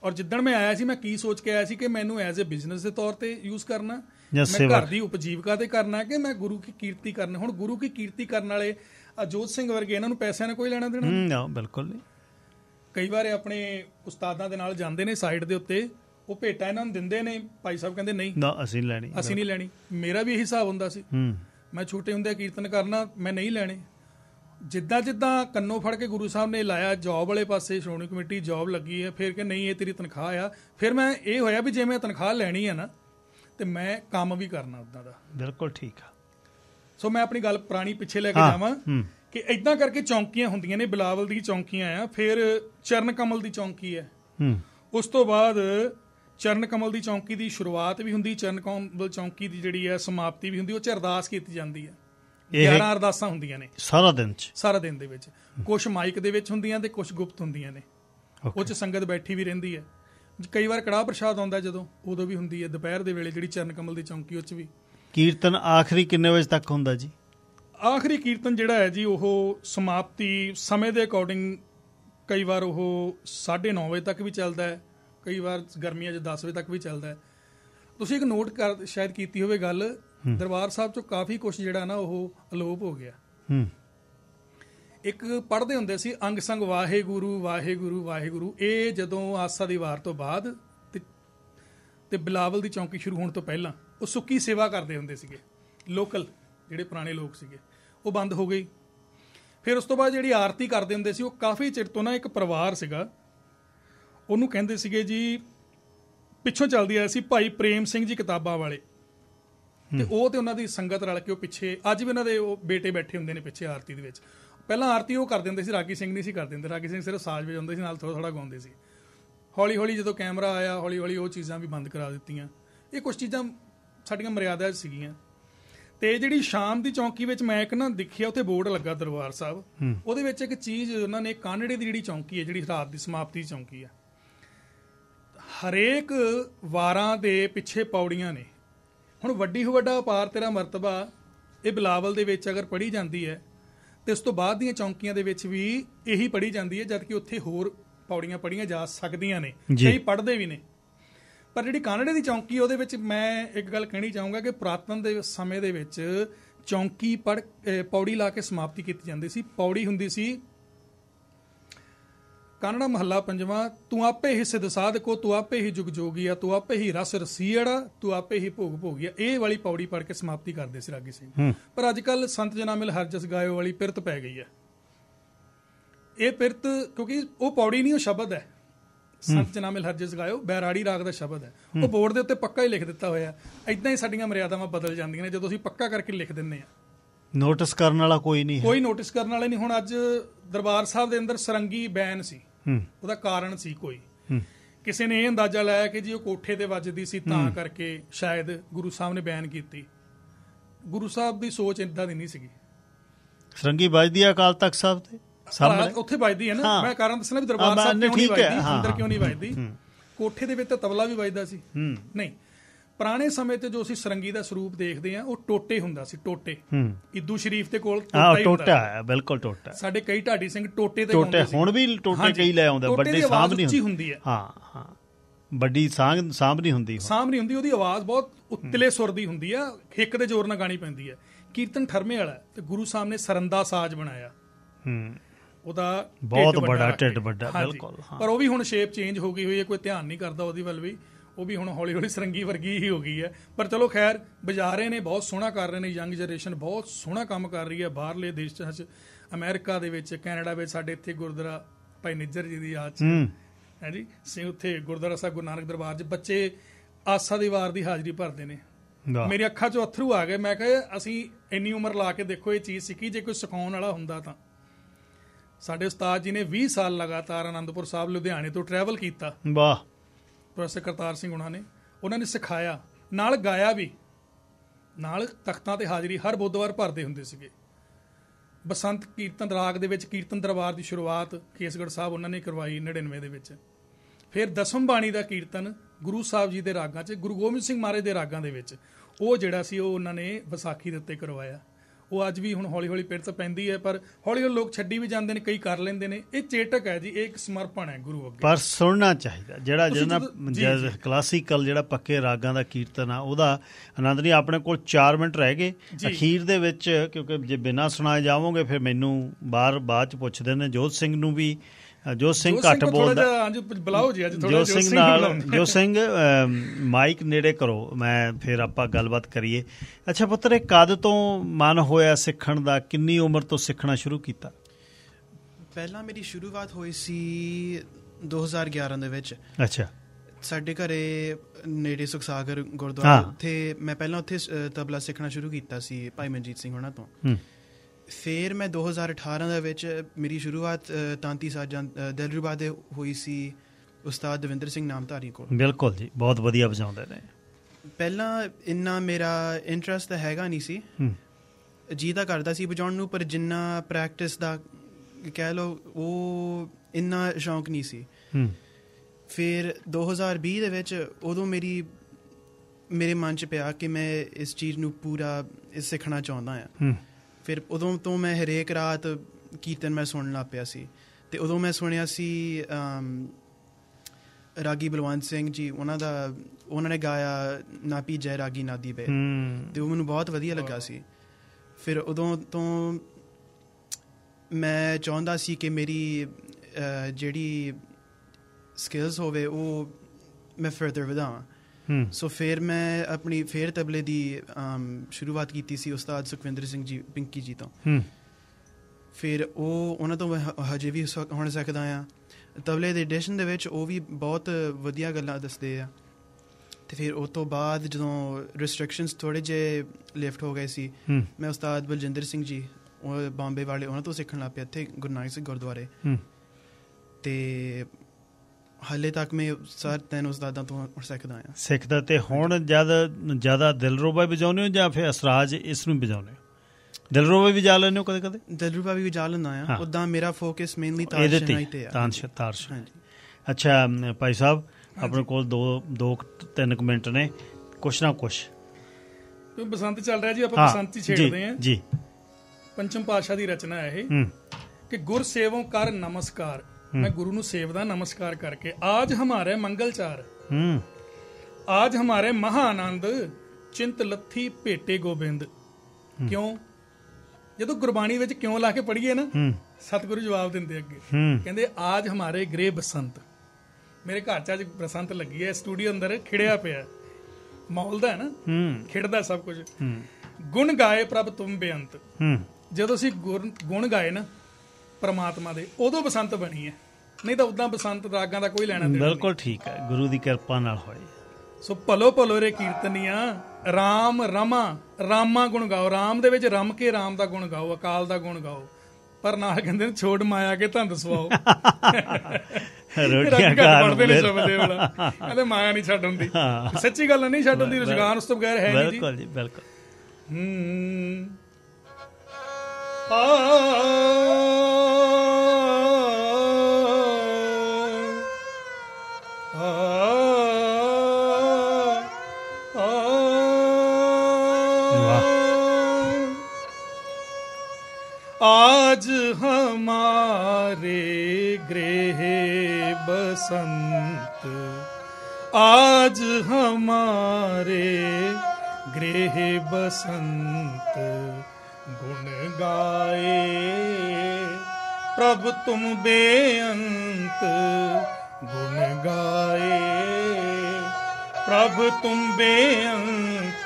ਔਰ ਜਿੱਦਣ ਮੈਂ ਆਇਆ ਸੀ ਮੈਂ ਕੀ ਸੋਚ ਕੇ ਆਇਆ ਸੀ ਕਿ ਮੈਨੂੰ ਐਜ਼ ਅ ਬਿਜ਼ਨਸ ਦੇ ਤੌਰ ਤੇ ਯੂਜ਼ ਕਰਨਾ ਮੈਂ ਘਰ ਦੀ ਉਪਜੀਵਕਾ ਤੇ ਕਰਨਾ ਕਿ ਮੈਂ ਗੁਰੂ ਕੀ ਕੀਰਤੀ ਕਰਨ ਹੁਣ ਗੁਰੂ ਕੀ ਕੀਰਤੀ ਕਰਨ ਵਾਲੇ ਅਜੋਤ ਸਿੰਘ ਵਰਗੇ ਇਹਨਾਂ ਨੂੰ ਪੈਸਿਆਂ ਨਾਲ ਕੋਈ ਲੈਣਾ ਦੇਣਾ ਨਹੀਂ ਨਾ ਬਿਲਕੁਲ ਨਹੀਂ ਕਈ ਵਾਰ ਆਪਣੇ ਉਸਤਾਦਾਂ ਦੇ ਨਾਲ ਜਾਂਦੇ ਨੇ ਸਾਈਡ ਦੇ ਉੱਤੇ ਉਹ ਭੇਟਾ ਇਹਨਾਂ ਨੂੰ ਦਿੰਦੇ ਨੇ ਭਾਈ ਸਾਹਿਬ ਕਹਿੰਦੇ ਨਹੀਂ ਨਾ ਅਸੀਂ ਲੈਣੀ ਅਸੀਂ ਨਹੀਂ ਲੈਣੀ ਮੇਰਾ ਵੀ ਇਹ ਹਿਸਾਬ ਹੁੰਦਾ ਸੀ ਮੈਂ ਛੋਟੇ ਹੁੰਦੇ ਕੀਰਤਨ ਕਰਨਾ ਮੈਂ ਨਹੀਂ ਲੈਣੇ ਜਿੱਦਾਂ ਜਿੱਦਾਂ ਕੰਨੋ ਫੜ ਕੇ ਗੁਰੂ ਸਾਹਿਬ ਨੇ ਲਾਇਆ ਜੌਬ ਵਾਲੇ ਪਾਸੇ ਸ਼੍ਰੋਣੀ ਕਮੇਟੀ ਜੌਬ ਲੱਗੀ ਹੈ ਫਿਰ ਕਿ ਨਹੀਂ ਇਹ ਤੇਰੀ ਤਨਖਾਹ ਆ ਫਿਰ ਮੈਂ ਇਹ ਹੋਇਆ ਵੀ ਜੇ ਮੈਂ ਤਨਖਾਹ ਲੈਣੀ ਹੈ ਨਾ ਤੇ ਮੈਂ ਕੰਮ ਵੀ ਕਰਨਾ ਉਦਾਂ ਦਾ ਬਿਲਕੁਲ ਠੀਕ ਆ ਸੋ ਮੈਂ ਆਪਣੀ ਗੱਲ ਪੁਰਾਣੀ ਪਿੱਛੇ ਲੈ ਕੇ ਜਾਵਾਂ ਕਿ ਇਦਾਂ ਕਰਕੇ ਚੌਂਕੀਆਂ ਹੁੰਦੀਆਂ ਨੇ ਬਿਲਾਵਲ ਦੀ ਚੌਂਕੀਆਂ ਆ ਫਿਰ ਚਰਨ ਕਮਲ ਦੀ ਚੌਂਕੀ ਹੈ ਉਸ ਤੋਂ ਬਾਅਦ ਚਰਨ ਕਮਲ ਦੀ ਚੌਂਕੀ ਦੀ ਸ਼ੁਰੂਆਤ ਵੀ ਹੁੰਦੀ ਚਰਨ ਕਮਲ ਚੌਂਕੀ ਦੀ ਜਿਹੜੀ ਹੈ ਸਮਾਪਤੀ ਵੀ ਹੁੰਦੀ ਉਹ ਚ ਅਰਦਾਸ ਕੀਤੀ ਜਾਂਦੀ ਹੈ 11 ਅਰਦਾਸਾਂ ਹੁੰਦੀਆਂ ਨੇ ਸਾਰਾ ਦਿਨ ਚ ਸਾਰਾ ਦਿਨ ਦੇ ਵਿੱਚ ਕੁਝ ਮਾਈਕ ਦੇ ਵਿੱਚ ਹੁੰਦੀਆਂ ਤੇ ਕੁਝ ਗੁਪਤ ਹੁੰਦੀਆਂ ਨੇ ਉਹ ਚ ਸੰਗਤ ਬੈਠੀ ਵੀ ਰਹਿੰਦੀ ਹੈ ਕਈ ਵਾਰ ਕੜਾ ਪ੍ਰਸ਼ਾਦ ਆਉਂਦਾ ਜਦੋਂ ਉਦੋਂ ਵੀ ਹੁੰਦੀ ਹੈ ਦੁਪਹਿਰ ਦੇ ਵੇਲੇ ਜਿਹੜੀ ਚਰਨ ਕਮਲ ਦੀ ਚੌਂਕੀ ਉੱਚ ਵੀ ਕੀਰਤਨ ਆਖਰੀ ਕਿੰਨੇ ਵਜੇ ਤੱਕ ਹੁੰਦਾ ਜੀ ਆਖਰੀ ਕੀਰਤਨ ਜਿਹੜਾ ਹੈ ਜੀ ਉਹ ਸਮਾਪਤੀ ਸਮੇਂ ਦੇ ਅਕੋਰਡਿੰਗ ਕਈ ਵਾਰ ਉਹ 9:30 ਵਜੇ ਤੱਕ ਵੀ ਚੱਲਦਾ ਹੈ ਕਈ ਵਾਰ ਗਰਮੀਆਂ 'ਚ 10 ਵਜੇ ਤੱਕ ਵੀ ਚੱਲਦਾ ਹੈ ਤੁਸੀਂ ਇੱਕ ਨੋਟ ਕਰ ਸ਼ਾਇਦ ਕੀਤੀ ਹੋਵੇ ਗੱਲ ਦਰਬਾਰ ਸਾਹਿਬ ਚੋਂ ਕਾਫੀ ਕੁਝ ਜਿਹੜਾ ਨਾ ਉਹ ਅਲੋਪ ਹੋ ਗਿਆ ਹੂੰ ਇੱਕ ਪੜਦੇ ਹੁੰਦੇ ਸੀ ਅੰਗ ਸੰਗ ਵਾਹਿਗੁਰੂ ਵਾਹਿਗੁਰੂ ਵਾਹਿਗੁਰੂ ਇਹ ਜਦੋਂ ਆਸਾ ਦੀ ਵਾਰ ਤੋਂ ਬਾਅਦ ਤੇ ਬਿਲਾਵਲ ਦੀ ਚੌਂਕੀ ਸ਼ੁਰੂ ਹੋਣ ਤੋਂ ਪਹਿਲਾਂ ਉਹ ਸੁੱਕੀ ਸੇਵਾ ਕਰਦੇ ਹੁੰਦੇ ਸੀਗੇ ਲੋਕਲ ਜਿਹੜੇ ਪੁਰਾਣੇ ਲੋਕ ਸੀਗੇ ਉਹ ਬੰਦ ਹੋ ਗਈ ਫਿਰ ਉਸ ਤੋਂ ਬਾਅਦ ਜਿਹੜੀ ਆਰਤੀ ਕਰਦੇ ਹੁੰਦੇ ਸੀ ਉਹ ਕਾਫੀ ਚਿਰ ਤੋਂ ਨਾ ਇੱਕ ਪਰਿਵਾਰ ਸੀਗਾ ਉਹਨੂੰ ਕਹਿੰਦੇ ਸੀਗੇ ਜੀ ਪਿੱਛੋਂ ਚੱਲਦੀ ਆਇਆ ਸੀ ਭਾਈ ਪ੍ਰੇਮ ਸਿੰਘ ਜੀ ਕਿਤਾਬਾਂ ਵਾਲੇ ਤੇ ਉਹ ਤੇ ਉਹਨਾਂ ਦੀ ਸੰਗਤ ਰਲ ਕੇ ਉਹ ਪਿੱਛੇ ਅੱਜ ਵੀ ਉਹਨਾਂ ਦੇ ਉਹ ਬੇਟੇ ਬੈਠੇ ਹੁੰਦੇ ਨੇ ਪਿੱਛੇ ਆਰਤੀ ਦੇ ਵਿੱਚ ਪਹਿਲਾਂ ਆਰਤੀ ਉਹ ਕਰਦੇ ਹੁੰਦੇ ਸੀ ਰਾਗੀ ਸਿੰਘ ਨਹੀਂ ਸੀ ਕਰਦੇ ਹੁੰਦੇ ਰਾਗੀ ਸਿੰਘ ਸਿਰਫ ਸਾਜ਼ ਵਜਾਉਂਦੇ ਸੀ ਨਾਲ ਥੋੜਾ ਥੋੜਾ ਗਾਉਂਦੇ ਸੀ ਹੌਲੀ ਹੌਲੀ ਜਦੋਂ ਕੈਮਰਾ ਆਇਆ ਹੌਲੀ ਹੌਲੀ ਉਹ ਚੀਜ਼ਾਂ ਵੀ ਬੰਦ ਕਰਾ ਦਿੱਤੀਆਂ ਇਹ ਕੁਝ ਚੀਜ਼ਾਂ ਸਾਡੀਆਂ ਮਰਿਆਦਾ ਸੀਗੀਆਂ ਤੇ ਜਿਹੜੀ ਸ਼ਾਮ ਦੀ ਚੌਂਕੀ ਵਿੱਚ ਮੈਂ ਇੱਕ ਨਾ ਦੇਖਿਆ ਉੱਥੇ ਬੋਰਡ ਲੱਗਾ ਦਰਬਾਰ ਸਾਹਿਬ ਉਹਦੇ ਵਿੱਚ ਇੱਕ ਚੀਜ਼ ਉਹਨਾਂ ਨੇ ਕਾਨੜੇ ਦੀ ਜਿਹੜੀ ਚੌਂਕੀ ਹੈ ਜਿਹੜੀ ਰਾਤ ਦੀ ਸਮਾਪਤੀ ਚੌਂਕੀ ਹੈ ਹਰੇਕ ਵਾਰਾਂ ਦੇ ਪਿੱਛੇ ਪੌੜੀਆਂ ਨੇ ਹੁਣ ਵੱਡੀ ਹੋ ਵੱਡਾ ਵਪਾਰ ਤੇਰਾ ਮਰਤਬਾ ਇਹ ਬਿਲਾਵਲ ਦੇ ਵਿੱਚ ਅਗਰ ਪੜੀ ਜਾਂਦੀ ਹੈ ਤੇ ਉਸ ਤੋਂ ਬਾਅਦ ਦੀਆਂ ਚੌਂਕੀਆਂ ਦੇ ਵਿੱਚ ਵੀ ਇਹੀ ਪੜੀ ਜਾਂਦੀ ਹੈ ਜਦ ਕਿ ਉੱਥੇ ਹੋਰ ਪੌੜੀਆਂ ਪੜੀਆਂ ਜਾ ਸਕਦੀਆਂ ਨੇ ਕਈ ਪੜਦੇ ਵੀ ਨੇ ਪਰ ਜਿਹੜੀ ਕਾਨੜੇ ਦੀ ਚੌਂਕੀ ਉਹਦੇ ਵਿੱਚ ਮੈਂ ਇੱਕ ਗੱਲ ਕਹਿਣੀ ਚਾਹੂੰਗਾ ਕਿ ਪ੍ਰਾਤਨ ਦੇ ਸਮੇਂ ਦੇ ਵਿੱਚ ਚੌਂਕੀ ਪੜ ਪੌੜੀ ਲਾ ਕੇ ਸਮਾਪਤੀ ਕੀਤੀ ਜਾਂਦੀ ਸੀ ਪੌੜੀ ਹੁੰਦੀ ਸੀ ਕਾਨੜਾ ਮਹੱਲਾ ਪੰਜਵਾਂ ਤੂੰ ਆਪੇ ਹੀ ਸਿੱਧ ਸਾਧ ਕੋ ਤੂੰ ਆਪੇ ਹੀ ਜੁਗ ਆ ਤੂੰ ਆਪੇ ਹੀ ਰਸ ਰਸੀੜ ਤੂੰ ਆਪੇ ਹੀ ਭੋਗ ਆ ਇਹ ਵਾਲੀ ਪੌੜੀ ਪੜ ਕੇ ਸਮਾਪਤੀ ਕਰਦੇ ਸੀ ਰਾਗੀ ਸਿੰਘ ਪਰ ਅੱਜ ਕੱਲ ਸੰਤ ਜਨਾਮਿਲ ਹਰਜਸ ਗਾਇਓ ਵਾਲੀ ਪਿਰਤ ਪੈ ਗਈ ਹੈ ਇਹ ਪਿਰਤ ਕਿਉਂਕਿ ਉਹ ਪੌੜੀ ਨਹੀਂ ਉਹ ਸ਼ਬਦ ਹੈ ਸੰਤ ਜਨਾਮਿਲ ਹਰਜਸ ਗਾਇਓ ਬੈਰਾੜੀ ਰਾਗ ਦਾ ਸ਼ਬਦ ਹੈ ਉਹ ਬੋਰਡ ਦੇ ਉੱਤੇ ਪੱਕਾ ਹੀ ਲਿਖ ਦਿੱਤਾ ਹੋਇਆ ਹੈ ਇਦਾਂ ਹੀ ਸਾਡੀਆਂ ਮਰਿਆਦਾਵਾਂ ਬਦਲ ਜਾਂਦੀਆਂ ਨੇ ਜਦੋਂ ਅਸੀਂ ਪੱਕਾ ਕਰਕੇ ਲਿਖ ਦਿੰਨੇ ਆ ਨੋਟਿਸ ਕਰਨ ਵਾਲਾ ਕੋਈ ਨਹੀਂ ਹੈ ਕੋਈ ਨੋਟਿਸ ਕਰਨ ਵਾਲੇ ਨਹੀਂ ਹੁਣ ਅੱਜ ਦਰਬਾਰ ਸਾਹਿਬ ਦੇ ਅੰਦਰ ਸਰੰਗੀ ਬੈਨ ਸੀ ਹੂੰ ਉਹਦਾ ਕਾਰਨ ਸੀ ਕੋਈ ਕਿਸੇ ਨੇ ਇਹ ਅੰਦਾਜ਼ਾ ਲਾਇਆ ਕਿ ਜੀ ਉਹ ਕੋਠੇ ਤੇ ਵੱਜਦੀ ਸੀ ਤਾਂ ਕਰਕੇ ਸ਼ਾਇਦ ਗੁਰੂ ਸਾਹਿਬ ਨੇ ਬੈਨ ਕੀਤੀ ਗੁਰੂ ਸਾਹਿਬ ਦੀ ਸੋਚ ਇੰਦਾ ਦੀ ਨਹੀਂ ਸੀਗੀ ਸਰੰਗੀ ਵੱਜਦੀ ਆ ਅਕਾਲ ਤਖਤ ਸਾਹਿਬ ਤੇ ਸਾਹਮਣੇ ਉੱਥੇ ਵੱਜਦੀ ਹੈ ਨਾ ਮੈਂ ਕਾਰਨ ਦੱਸਣਾ ਵੀ ਦਰਬਾਰ ਸਾਹਿਬ ਕਿਉਂ ਨਹੀਂ ਵੱਜਦੀ ਅੰਦਰ ਕਿਉਂ ਨਹੀਂ ਵੱਜਦੀ ਕੋਠੇ ਦੇ ਵਿੱਚ ਤਾਂ ਤਬਲਾ ਵੀ ਵੱਜਦਾ ਸੀ ਨਹੀਂ ਪੁਰਾਣੇ ਸਮੇਂ ਤੇ ਜੋ ਅਸੀਂ ਸਰੰਗੀ ਦਾ ਸਰੂਪ ਦੇਖਦੇ ਆ ਉਹ ਟੋਟੇ ਹੁੰਦਾ ਸੀ ਟੋਟੇ ਹੂੰ ਇਦੂ ਸ਼ਰੀਫ ਦੇ ਕੋਲ ਟੋਟਾ ਹੀ ਟੋਟਾ ਹੈ ਬਿਲਕੁਲ ਟੋਟਾ ਸਾਡੇ ਕਈ ਢਾਡੀ ਸਿੰਘ ਟੋਟੇ ਤੇ ਟੋਟੇ ਹੁਣ ਵੀ ਟੋਟੇ ਕਈ ਲੈ ਆਉਂਦਾ ਵੱਡੇ ਸਾਹਬ ਨਹੀਂ ਹੁੰਦੀ ਹਾਂ ਹਾਂ ਵੱਡੀ ਸਾਹ ਸਾਂਭ ਨਹੀਂ ਹੁੰਦੀ ਸਾਂਭ ਨਹੀਂ ਹੁੰਦੀ ਉਹਦੀ ਆਵਾਜ਼ ਬਹੁਤ ਉੱਤਲੇ ਸੁਰ ਦੀ ਹੁੰਦੀ ਆ ਖਿੱਕ ਦੇ ਜ਼ੋਰ ਨਾਲ ਗਾਣੀ ਪੈਂਦੀ ਆ ਕੀਰਤਨ ਠਰਮੇ ਵਾਲਾ ਤੇ ਗੁਰੂ ਸਾਹਿਬ ਨੇ ਸਰੰਦਾ ਸਾਜ਼ ਬਣਾਇਆ ਹੂੰ ਉਹਦਾ ਬਹੁਤ ਵੱਡਾ ਟਿੱਡ ਵੱਡਾ ਬਿਲਕੁਲ ਹਾਂ ਪਰ ਉਹ ਵੀ ਹੁਣ ਸ਼ੇਪ ਚੇਂਜ ਹੋ ਗਈ ਹੋਈ ਹੈ ਕੋਈ ਧਿਆਨ ਨਹੀਂ ਕਰਦਾ ਉਹਦੀ ਵੱਲ ਵੀ ਉਹ ਵੀ ਹੁਣ ਹੌਲੀ ਹੌਲੀ ਸਰੰਗੀ ਵਰਗੀ ਹੀ ਹੋ ਗਈ ਹੈ ਪਰ ਚਲੋ ਖੈਰ ਬਜਾਰੇ ਨੇ ਬਹੁਤ ਸੋਹਣਾ ਕਰ ਰਹੇ ਨੇ ਯੰਗ ਜਨਰੇਸ਼ਨ ਬਹੁਤ ਸੋਹਣਾ ਕੰਮ ਕਰ ਰਹੀ ਹੈ ਬਾਹਰਲੇ ਦੇਸ਼ਾਂ 'ਚ ਅਮਰੀਕਾ ਦੇ ਵਿੱਚ ਕੈਨੇਡਾ ਵਿੱਚ ਸਾਡੇ ਇੱਥੇ ਗੁਰਦੁਆਰਾ ਭਾਈ ਨਿੱਜਰ ਜੀ ਦੀ ਯਾਦ 'ਚ ਹੈ ਜੀ ਸੇ ਉੱਥੇ ਗੁਰਦੁਆਰਾ ਸਾਹਿਬ ਗੁਰਨਾਨਕ ਦਰਬਾਰ 'ਚ ਬੱਚੇ ਆਸਾ ਦੀ ਵਾਰ ਦੀ ਹਾਜ਼ਰੀ ਭਰਦੇ ਨੇ ਮੇਰੀ ਅੱਖਾਂ 'ਚੋਂ ਅਥਰੂ ਆ ਗਏ ਮੈਂ ਕਿਹਾ ਅਸੀਂ ਇੰਨੀ ਉਮਰ ਲਾ ਕੇ ਦੇਖੋ ਇਹ ਚੀਜ਼ ਸਿੱਖੀ ਜੇ ਕੋਈ ਸਿਖਾਉਣ ਵਾਲਾ ਹੁੰਦਾ ਤਾਂ ਸਾਡੇ ਉਸਤਾਦ ਜੀ ਨੇ 20 ਸਾਲ ਲਗਾਤਾਰ ਆਨੰਦਪੁਰ ਸਾਹਿਬ ਲੁਧਿਆਣੇ ਤੋਂ ਟਰੈਵਲ ਕੀਤਾ ਵਾਹ ਪ੍ਰੋਫੈਸਰ ਕਰਤਾਰ ਸਿੰਘ ਉਹਨਾਂ ਨੇ ਉਹਨਾਂ ਨੇ ਸਿਖਾਇਆ ਨਾਲ ਗਾਇਆ ਵੀ ਨਾਲ ਤਖਤਾਂ ਤੇ ਹਾਜ਼ਰੀ ਹਰ ਬੁੱਧਵਾਰ ਭਰਦੇ ਹੁੰਦੇ ਸੀਗੇ ਬਸੰਤ ਕੀਰਤਨ ਰਾਗ ਦੇ ਵਿੱਚ ਕੀਰਤਨ ਦਰਬਾਰ ਦੀ ਸ਼ੁਰੂਆਤ ਕੇਸਗੜ ਸਾਹਿਬ ਉਹਨਾਂ ਨੇ ਕਰਵਾਈ 99 ਦੇ ਵਿੱਚ ਫਿਰ ਦਸਮ ਬਾਣੀ ਦਾ ਕੀਰਤਨ ਗੁਰੂ ਸਾਹਿਬ ਜੀ ਦੇ ਰਾਗਾਂ 'ਚ ਗੁਰੂ ਗੋਬਿੰਦ ਸਿੰਘ ਮਹਾਰਾਜ ਦੇ ਰਾਗਾਂ ਦੇ ਵਿੱਚ ਉਹ ਜਿਹੜਾ ਸੀ ਉਹ ਉਹਨਾਂ ਨੇ ਵਿਸਾਖੀ ਦੇ ਉੱਤੇ ਕਰਵਾਇਆ ਉਹ ਅੱਜ ਵੀ ਹੁਣ ਹੌਲੀ ਹੌਲੀ ਪਿਰਤ ਪੈਂਦੀ ਹੈ ਪਰ ਹੌਲੀ ਹੌਲੀ ਲੋਕ ਛੱਡੀ ਵੀ ਜਾਂਦੇ ਨੇ ਕਈ ਕਰ ਲੈਂਦੇ ਨੇ ਇਹ ਚੇਟਕ ਹੈ ਜੀ ਇਹ ਇੱਕ ਸਮਰਪਣ ਹੈ ਗੁਰੂ ਅੱਗੇ ਪਰ ਸੁਣਨਾ ਚਾਹੀਦਾ ਜਿਹੜਾ ਜਿਹੜਾ ਕਲਾਸੀਕਲ ਜਿਹੜਾ ਪੱਕੇ ਰਾਗਾਂ ਦਾ ਕੀਰਤਨ ਆ ਉਹਦਾ ਆਨੰਦ ਨਹੀਂ ਆਪਣੇ ਕੋਲ 4 ਮਿੰਟ ਰਹਿ ਗਏ ਅਖੀਰ ਦੇ ਵਿੱਚ ਕਿਉਂਕਿ ਜੇ ਬਿਨਾਂ ਸੁਣਾਏ ਜਾਵੋਗੇ ਫਿਰ ਮੈਨੂੰ ਬਾਅਦ ਬਾਅਦ ਚ ਪੁੱਛਦੇ ਨੇ ਜੋਤ ਸਿੰਘ ਨੂੰ ਵੀ ਜੋ ਸਿੰਘ ਘੱਟ ਬੋਲਦਾ ਅੱਜ ਬੁਲਾਓ ਜੀ ਅੱਜ ਥੋੜਾ ਜੋ ਸਿੰਘ ਨਾਲ ਜੋ ਸਿੰਘ ਮਾਈਕ ਨੇੜੇ ਕਰੋ ਮੈਂ ਫਿਰ ਆਪਾਂ ਗੱਲਬਾਤ ਕਰੀਏ ਅੱਛਾ ਪੁੱਤਰ ਇਹ ਕਦ ਤੋਂ ਮਨ ਹੋਇਆ ਸਿੱਖਣ ਦਾ ਕਿੰਨੀ ਉਮਰ ਤੋਂ ਸਿੱਖਣਾ ਸ਼ੁਰੂ ਕੀਤਾ ਪਹਿਲਾਂ ਮੇਰੀ ਸ਼ੁਰੂਆਤ ਹੋਈ ਸੀ 2011 ਦੇ ਵਿੱਚ ਅੱਛਾ ਸਾਡੇ ਘਰੇ ਨੇੜੇ ਸੁਖਸਾਗਰ ਗੁਰਦੁਆਰਾ ਉੱਥੇ ਮੈਂ ਪਹਿਲਾਂ ਉੱਥੇ ਤਬਲਾ ਸਿੱਖਣਾ ਸ਼ੁਰੂ ਕੀਤਾ ਸੀ ਭਾਈ ਮਨਜੀਤ ਸਿੰਘ ਹੋਣਾ ਤੋਂ ਹੂੰ ਫਿਰ ਮੈਂ 2018 ਦੇ ਵਿੱਚ ਮੇਰੀ ਸ਼ੁਰੂਆਤ ਤਾਂਤੀ ਸਾਜਾਂ ਦਿਲਰੂਬਾ ਦੇ ਹੋਈ ਸੀ ਉਸਤਾਦ ਦਵਿੰਦਰ ਸਿੰਘ ਨਾਮਧਾਰੀ ਕੋਲ ਬਿਲਕੁਲ ਜੀ ਬਹੁਤ ਵਧੀਆ ਵਜਾਉਂਦੇ ਨੇ ਪਹਿਲਾਂ ਇੰਨਾ ਮੇਰਾ ਇੰਟਰਸਟ ਤਾਂ ਹੈਗਾ ਨਹੀਂ ਸੀ ਜੀਦਾ ਕਰਦਾ ਸੀ ਵਜਾਉਣ ਨੂੰ ਪਰ ਜਿੰਨਾ ਪ੍ਰੈਕਟਿਸ ਦਾ ਕਹਿ ਲਓ ਉਹ ਇੰਨਾ ਸ਼ੌਂਕ ਨਹੀਂ ਸੀ ਫਿਰ 2020 ਦੇ ਵਿੱਚ ਉਦੋਂ ਮੇਰੀ ਮੇਰੇ ਮਨ 'ਚ ਪਿਆ ਕਿ ਮੈਂ ਇਸ ਚੀਜ਼ ਨੂੰ ਪੂਰਾ ਸਿੱਖਣਾ ਚਾਹੁੰਦਾ ਹਾਂ ਫਿਰ ਉਦੋਂ ਤੋਂ ਮੈਂ ਹਰੇਕ ਰਾਤ ਕੀਰਤਨ ਮੈਂ ਸੁਣਨ ਲੱਗ ਪਿਆ ਸੀ ਤੇ ਉਦੋਂ ਮੈਂ ਸੁਣਿਆ ਸੀ ਰਾਗੀ ਬਲਵੰਤ ਸਿੰਘ ਜੀ ਉਹਨਾਂ ਦਾ ਉਹਨਾਂ ਨੇ ਗਾਇਆ ਨਾ ਪੀ ਜੈ ਰਾਗੀ ਨਾਦੀ ਬੇ ਤੇ ਉਹ ਮੈਨੂੰ ਬਹੁਤ ਵਧੀਆ ਲੱਗਾ ਸੀ ਫਿਰ ਉਦੋਂ ਤੋਂ ਮੈਂ ਚਾਹੁੰਦਾ ਸੀ ਕਿ ਮੇਰੀ ਜਿਹੜੀ ਸਕਿਲਸ ਹੋਵੇ ਉਹ ਮੈਂ ਫਰਦਰ ਵਧਾਵਾਂ ਸੋ ਫਿਰ ਮੈਂ ਆਪਣੀ ਫੇਰ ਤਬਲੇ ਦੀ ਸ਼ੁਰੂਆਤ ਕੀਤੀ ਸੀ ਉਸਤਾਦ ਸੁਖਵਿੰਦਰ ਸਿੰਘ ਜੀ ਪਿੰਕੀ ਜੀ ਤੋਂ ਫਿਰ ਉਹ ਉਹਨਾਂ ਤੋਂ ਹਜੇ ਵੀ ਹੁਣ ਸਕਦਾ ਆ ਤਬਲੇ ਦੇ ਐਡੀਸ਼ਨ ਦੇ ਵਿੱਚ ਉਹ ਵੀ ਬਹੁਤ ਵਧੀਆ ਗੱਲਾਂ ਦੱਸਦੇ ਆ ਤੇ ਫਿਰ ਉਸ ਤੋਂ ਬਾਅਦ ਜਦੋਂ ਰੈਸਟ੍ਰਿਕਸ਼ਨਸ ਥੋੜੇ ਜੇ ਲਿਫਟ ਹੋ ਗਏ ਸੀ ਮੈਂ ਉਸਤਾਦ ਬਲਜਿੰਦਰ ਸਿੰਘ ਜੀ ਉਹ ਬੰਬੇ ਵਾਲੇ ਉਹਨਾਂ ਤੋਂ ਸਿੱਖਣ ਲੱਗ ਪਿਆ ਇੱਥੇ ਗੁਰੂ ਸਿੰਘ ਗੁਰਦੁਆਰੇ ਤੇ ਹਾਲੇ ਤੱਕ ਮੈਂ ਸਰ ਤੈਨ ਦਾਦਾ ਤੋਂ ਸਿੱਖਦਾ ਆ ਸਿੱਖਦਾ ਤੇ ਹੁਣ ਜਦ ਜਿਆਦਾ ਦਿਲਰੋਬਾ ਵਜਾਉਨੇ ਹੋ ਜਾਂ ਫਿਰ ਅਸਰਾਜ ਇਸ ਨੂੰ ਵਜਾਉਨੇ ਹੋ ਵੀ ਜਾ ਲੈਨੇ ਹੋ ਕਦੇ ਕਦੇ ਦਿਲਰੋਬਾ ਵੀ ਵਜਾ ਲੈਂਦਾ ਆ ਉਦਾਂ ਮੇਰਾ ਫੋਕਸ ਮੇਨਲੀ ਸ਼ਨਾਈ ਤੇ ਆ ਤਾਨਸ਼ ਤਾਰਸ਼ ਅੱਛਾ ਭਾਈ ਸਾਹਿਬ ਆਪਣੇ ਕੋਲ ਦੋ ਦੋ ਤਿੰਨ ਕਮੈਂਟ ਮਿੰਟ ਨੇ ਕੁਛ ਨਾ ਕੁਛ ਬਸੰਤ ਚੱਲ ਰਿਹਾ ਜੀ ਆਪਾਂ ਬਸੰਤ ਹੀ ਛੇੜਦੇ ਆ ਜੀ ਪੰਚਮ ਪਾਸ਼ਾ ਦੀ ਰਚਨਾ ਹੈ ਇਹ ਕਿ ਗੁਰ ਸੇਵੋਂ ਕਰ ਨਮਸਕਾਰ मैं गुरु ਨੂੰ ਸੇਵਦਾ ਨਮਸਕਾਰ ਕਰਕੇ ਅੱਜ ਹਮਾਰੇ ਮੰਗਲਚਾਰ ਹੂੰ ਅੱਜ ਹਮਾਰੇ ਆਨੰਦ ਚਿੰਤ ਲੱਥੀ ਭੇਟੇ ਗੋਬਿੰਦ ਕਿਉਂ ਜਦੋਂ ਗੁਰਬਾਣੀ ਵਿੱਚ ਕਿਉਂ ਲਾ ਕੇ ਪੜ੍ਹੀਏ ਨਾ ਸਤਿਗੁਰੂ ਜਵਾਬ ਦਿੰਦੇ ਅੱਗੇ ਕਹਿੰਦੇ ਆਜ ਹਮਾਰੇ ਗ੍ਰੇ ਬਸੰਤ ਮੇਰੇ ਘਰ ਚ ਅੱਜ ਬਸੰਤ ਲੱਗੀ ਹੈ ਸਟੂਡੀਓ ਅੰਦਰ ਖਿੜਿਆ ਪਿਆ ਮਾਹੌਲ ਦਾ ਹੈ ਨਾ ਖਿੜਦਾ ਸਭ ਕੁਝ ਗੁਣ ਗਾਏ ਪ੍ਰਭ ਤੁਮ ਬੇਅੰਤ ਜਦੋਂ ਅਸੀਂ ਗੁਣ ਗਾਏ ਨਾ ਪਰਮਾਤਮਾ ਦੇ ਉਦੋਂ ਬਸੰਤ ਬਣੀ ਹੈ ਨਹੀਂ ਤਾਂ ਉਦਾਂ ਬਸੰਤ ਰਾਗਾਂ ਦਾ ਕੋਈ ਲੈਣਾ ਦੇਣਾ ਬਿਲਕੁਲ ਠੀਕ ਹੈ ਗੁਰੂ ਦੀ ਕਿਰਪਾ ਨਾਲ ਹੋਏ ਸੋ ਭਲੋ ਭਲੋ ਰੇ ਕੀਰਤਨੀਆਂ RAM ਰਮਾ ਰਾਮਾ ਗੁਣ ਗਾਓ RAM ਦੇ ਵਿੱਚ ਰਮ ਕੇ RAM ਦਾ ਗੁਣ ਗਾਓ ਅਕਾਲ ਦਾ ਗੁਣ ਗਾਓ ਪਰ ਨਾਲ ਕਹਿੰਦੇ ਨੇ ਛੋੜ ਮਾਇਆ ਕੇ ਧੰਦ ਸਵਾਓ ਰੋਟੀਆਂ ਘਰ ਪੜਦੇ ਨੇ ਸ਼ਬਦ ਦੇ ਵਾਲਾ ਕਹਿੰਦੇ ਮਾਇਆ ਨਹੀਂ ਛੱਡ ਹੁੰਦੀ ਸੱਚੀ ਗੱਲ ਨਹੀਂ ਛੱਡ ਹੁੰਦੀ ਰੁਜ਼ਗਾਰ ਉਸ ਤੋਂ ਬਗੈਰ ਹੈ ਨਹੀਂ ਜੀ ਬਿਲਕੁਲ ਜੀ ਬਿਲਕੁਲ ਹੂੰ ਆ संत आज हमारे गृह बसंत गुण गाए प्रभु तुम बेअंत गुण गाए प्रभु तुम बेअंत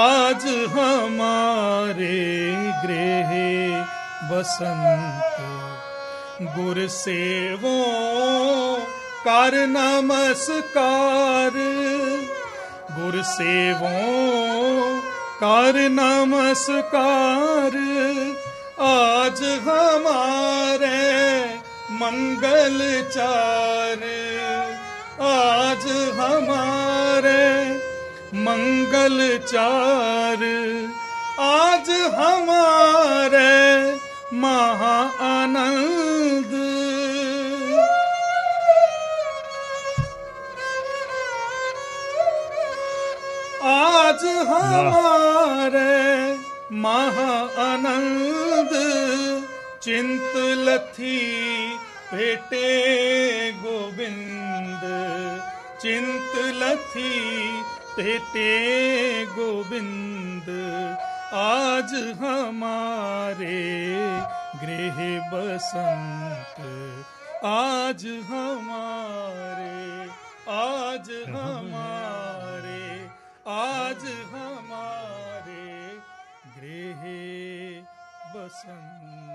आज हमारे गृह बसंत गुर सेवों ਕਰ ਨਮਸਕਾਰ ਗੁਰ ਸੇਵੋ ਕਰ ਨਮਸਕਾਰ ਅੱਜ ਹਮਾਰੇ ਮੰਗਲ ਚਾਰ ਅੱਜ ਹਮਾਰੇ ਮੰਗਲ ਚਾਰ ਅੱਜ ਹਮਾਰੇ ਮਹਾ ਆਨੰਦ ਅਜ ਹਮਾਰੇ ਮਹਾ ਆਨੰਦ ਚਿੰਤ ਲਥੀ ਭੇਟੇ ਗੋਬਿੰਦ ਚਿੰਤ ਲਥੀ ਭੇਟੇ ਗੋਬਿੰਦ आज ਹਮਾਰੇ ਗ੍ਰਹਿ ਬਸੰਤ आज ਹਮਾਰੇ आज ਹਮਾਰੇ आज हमारे गृहे बसंत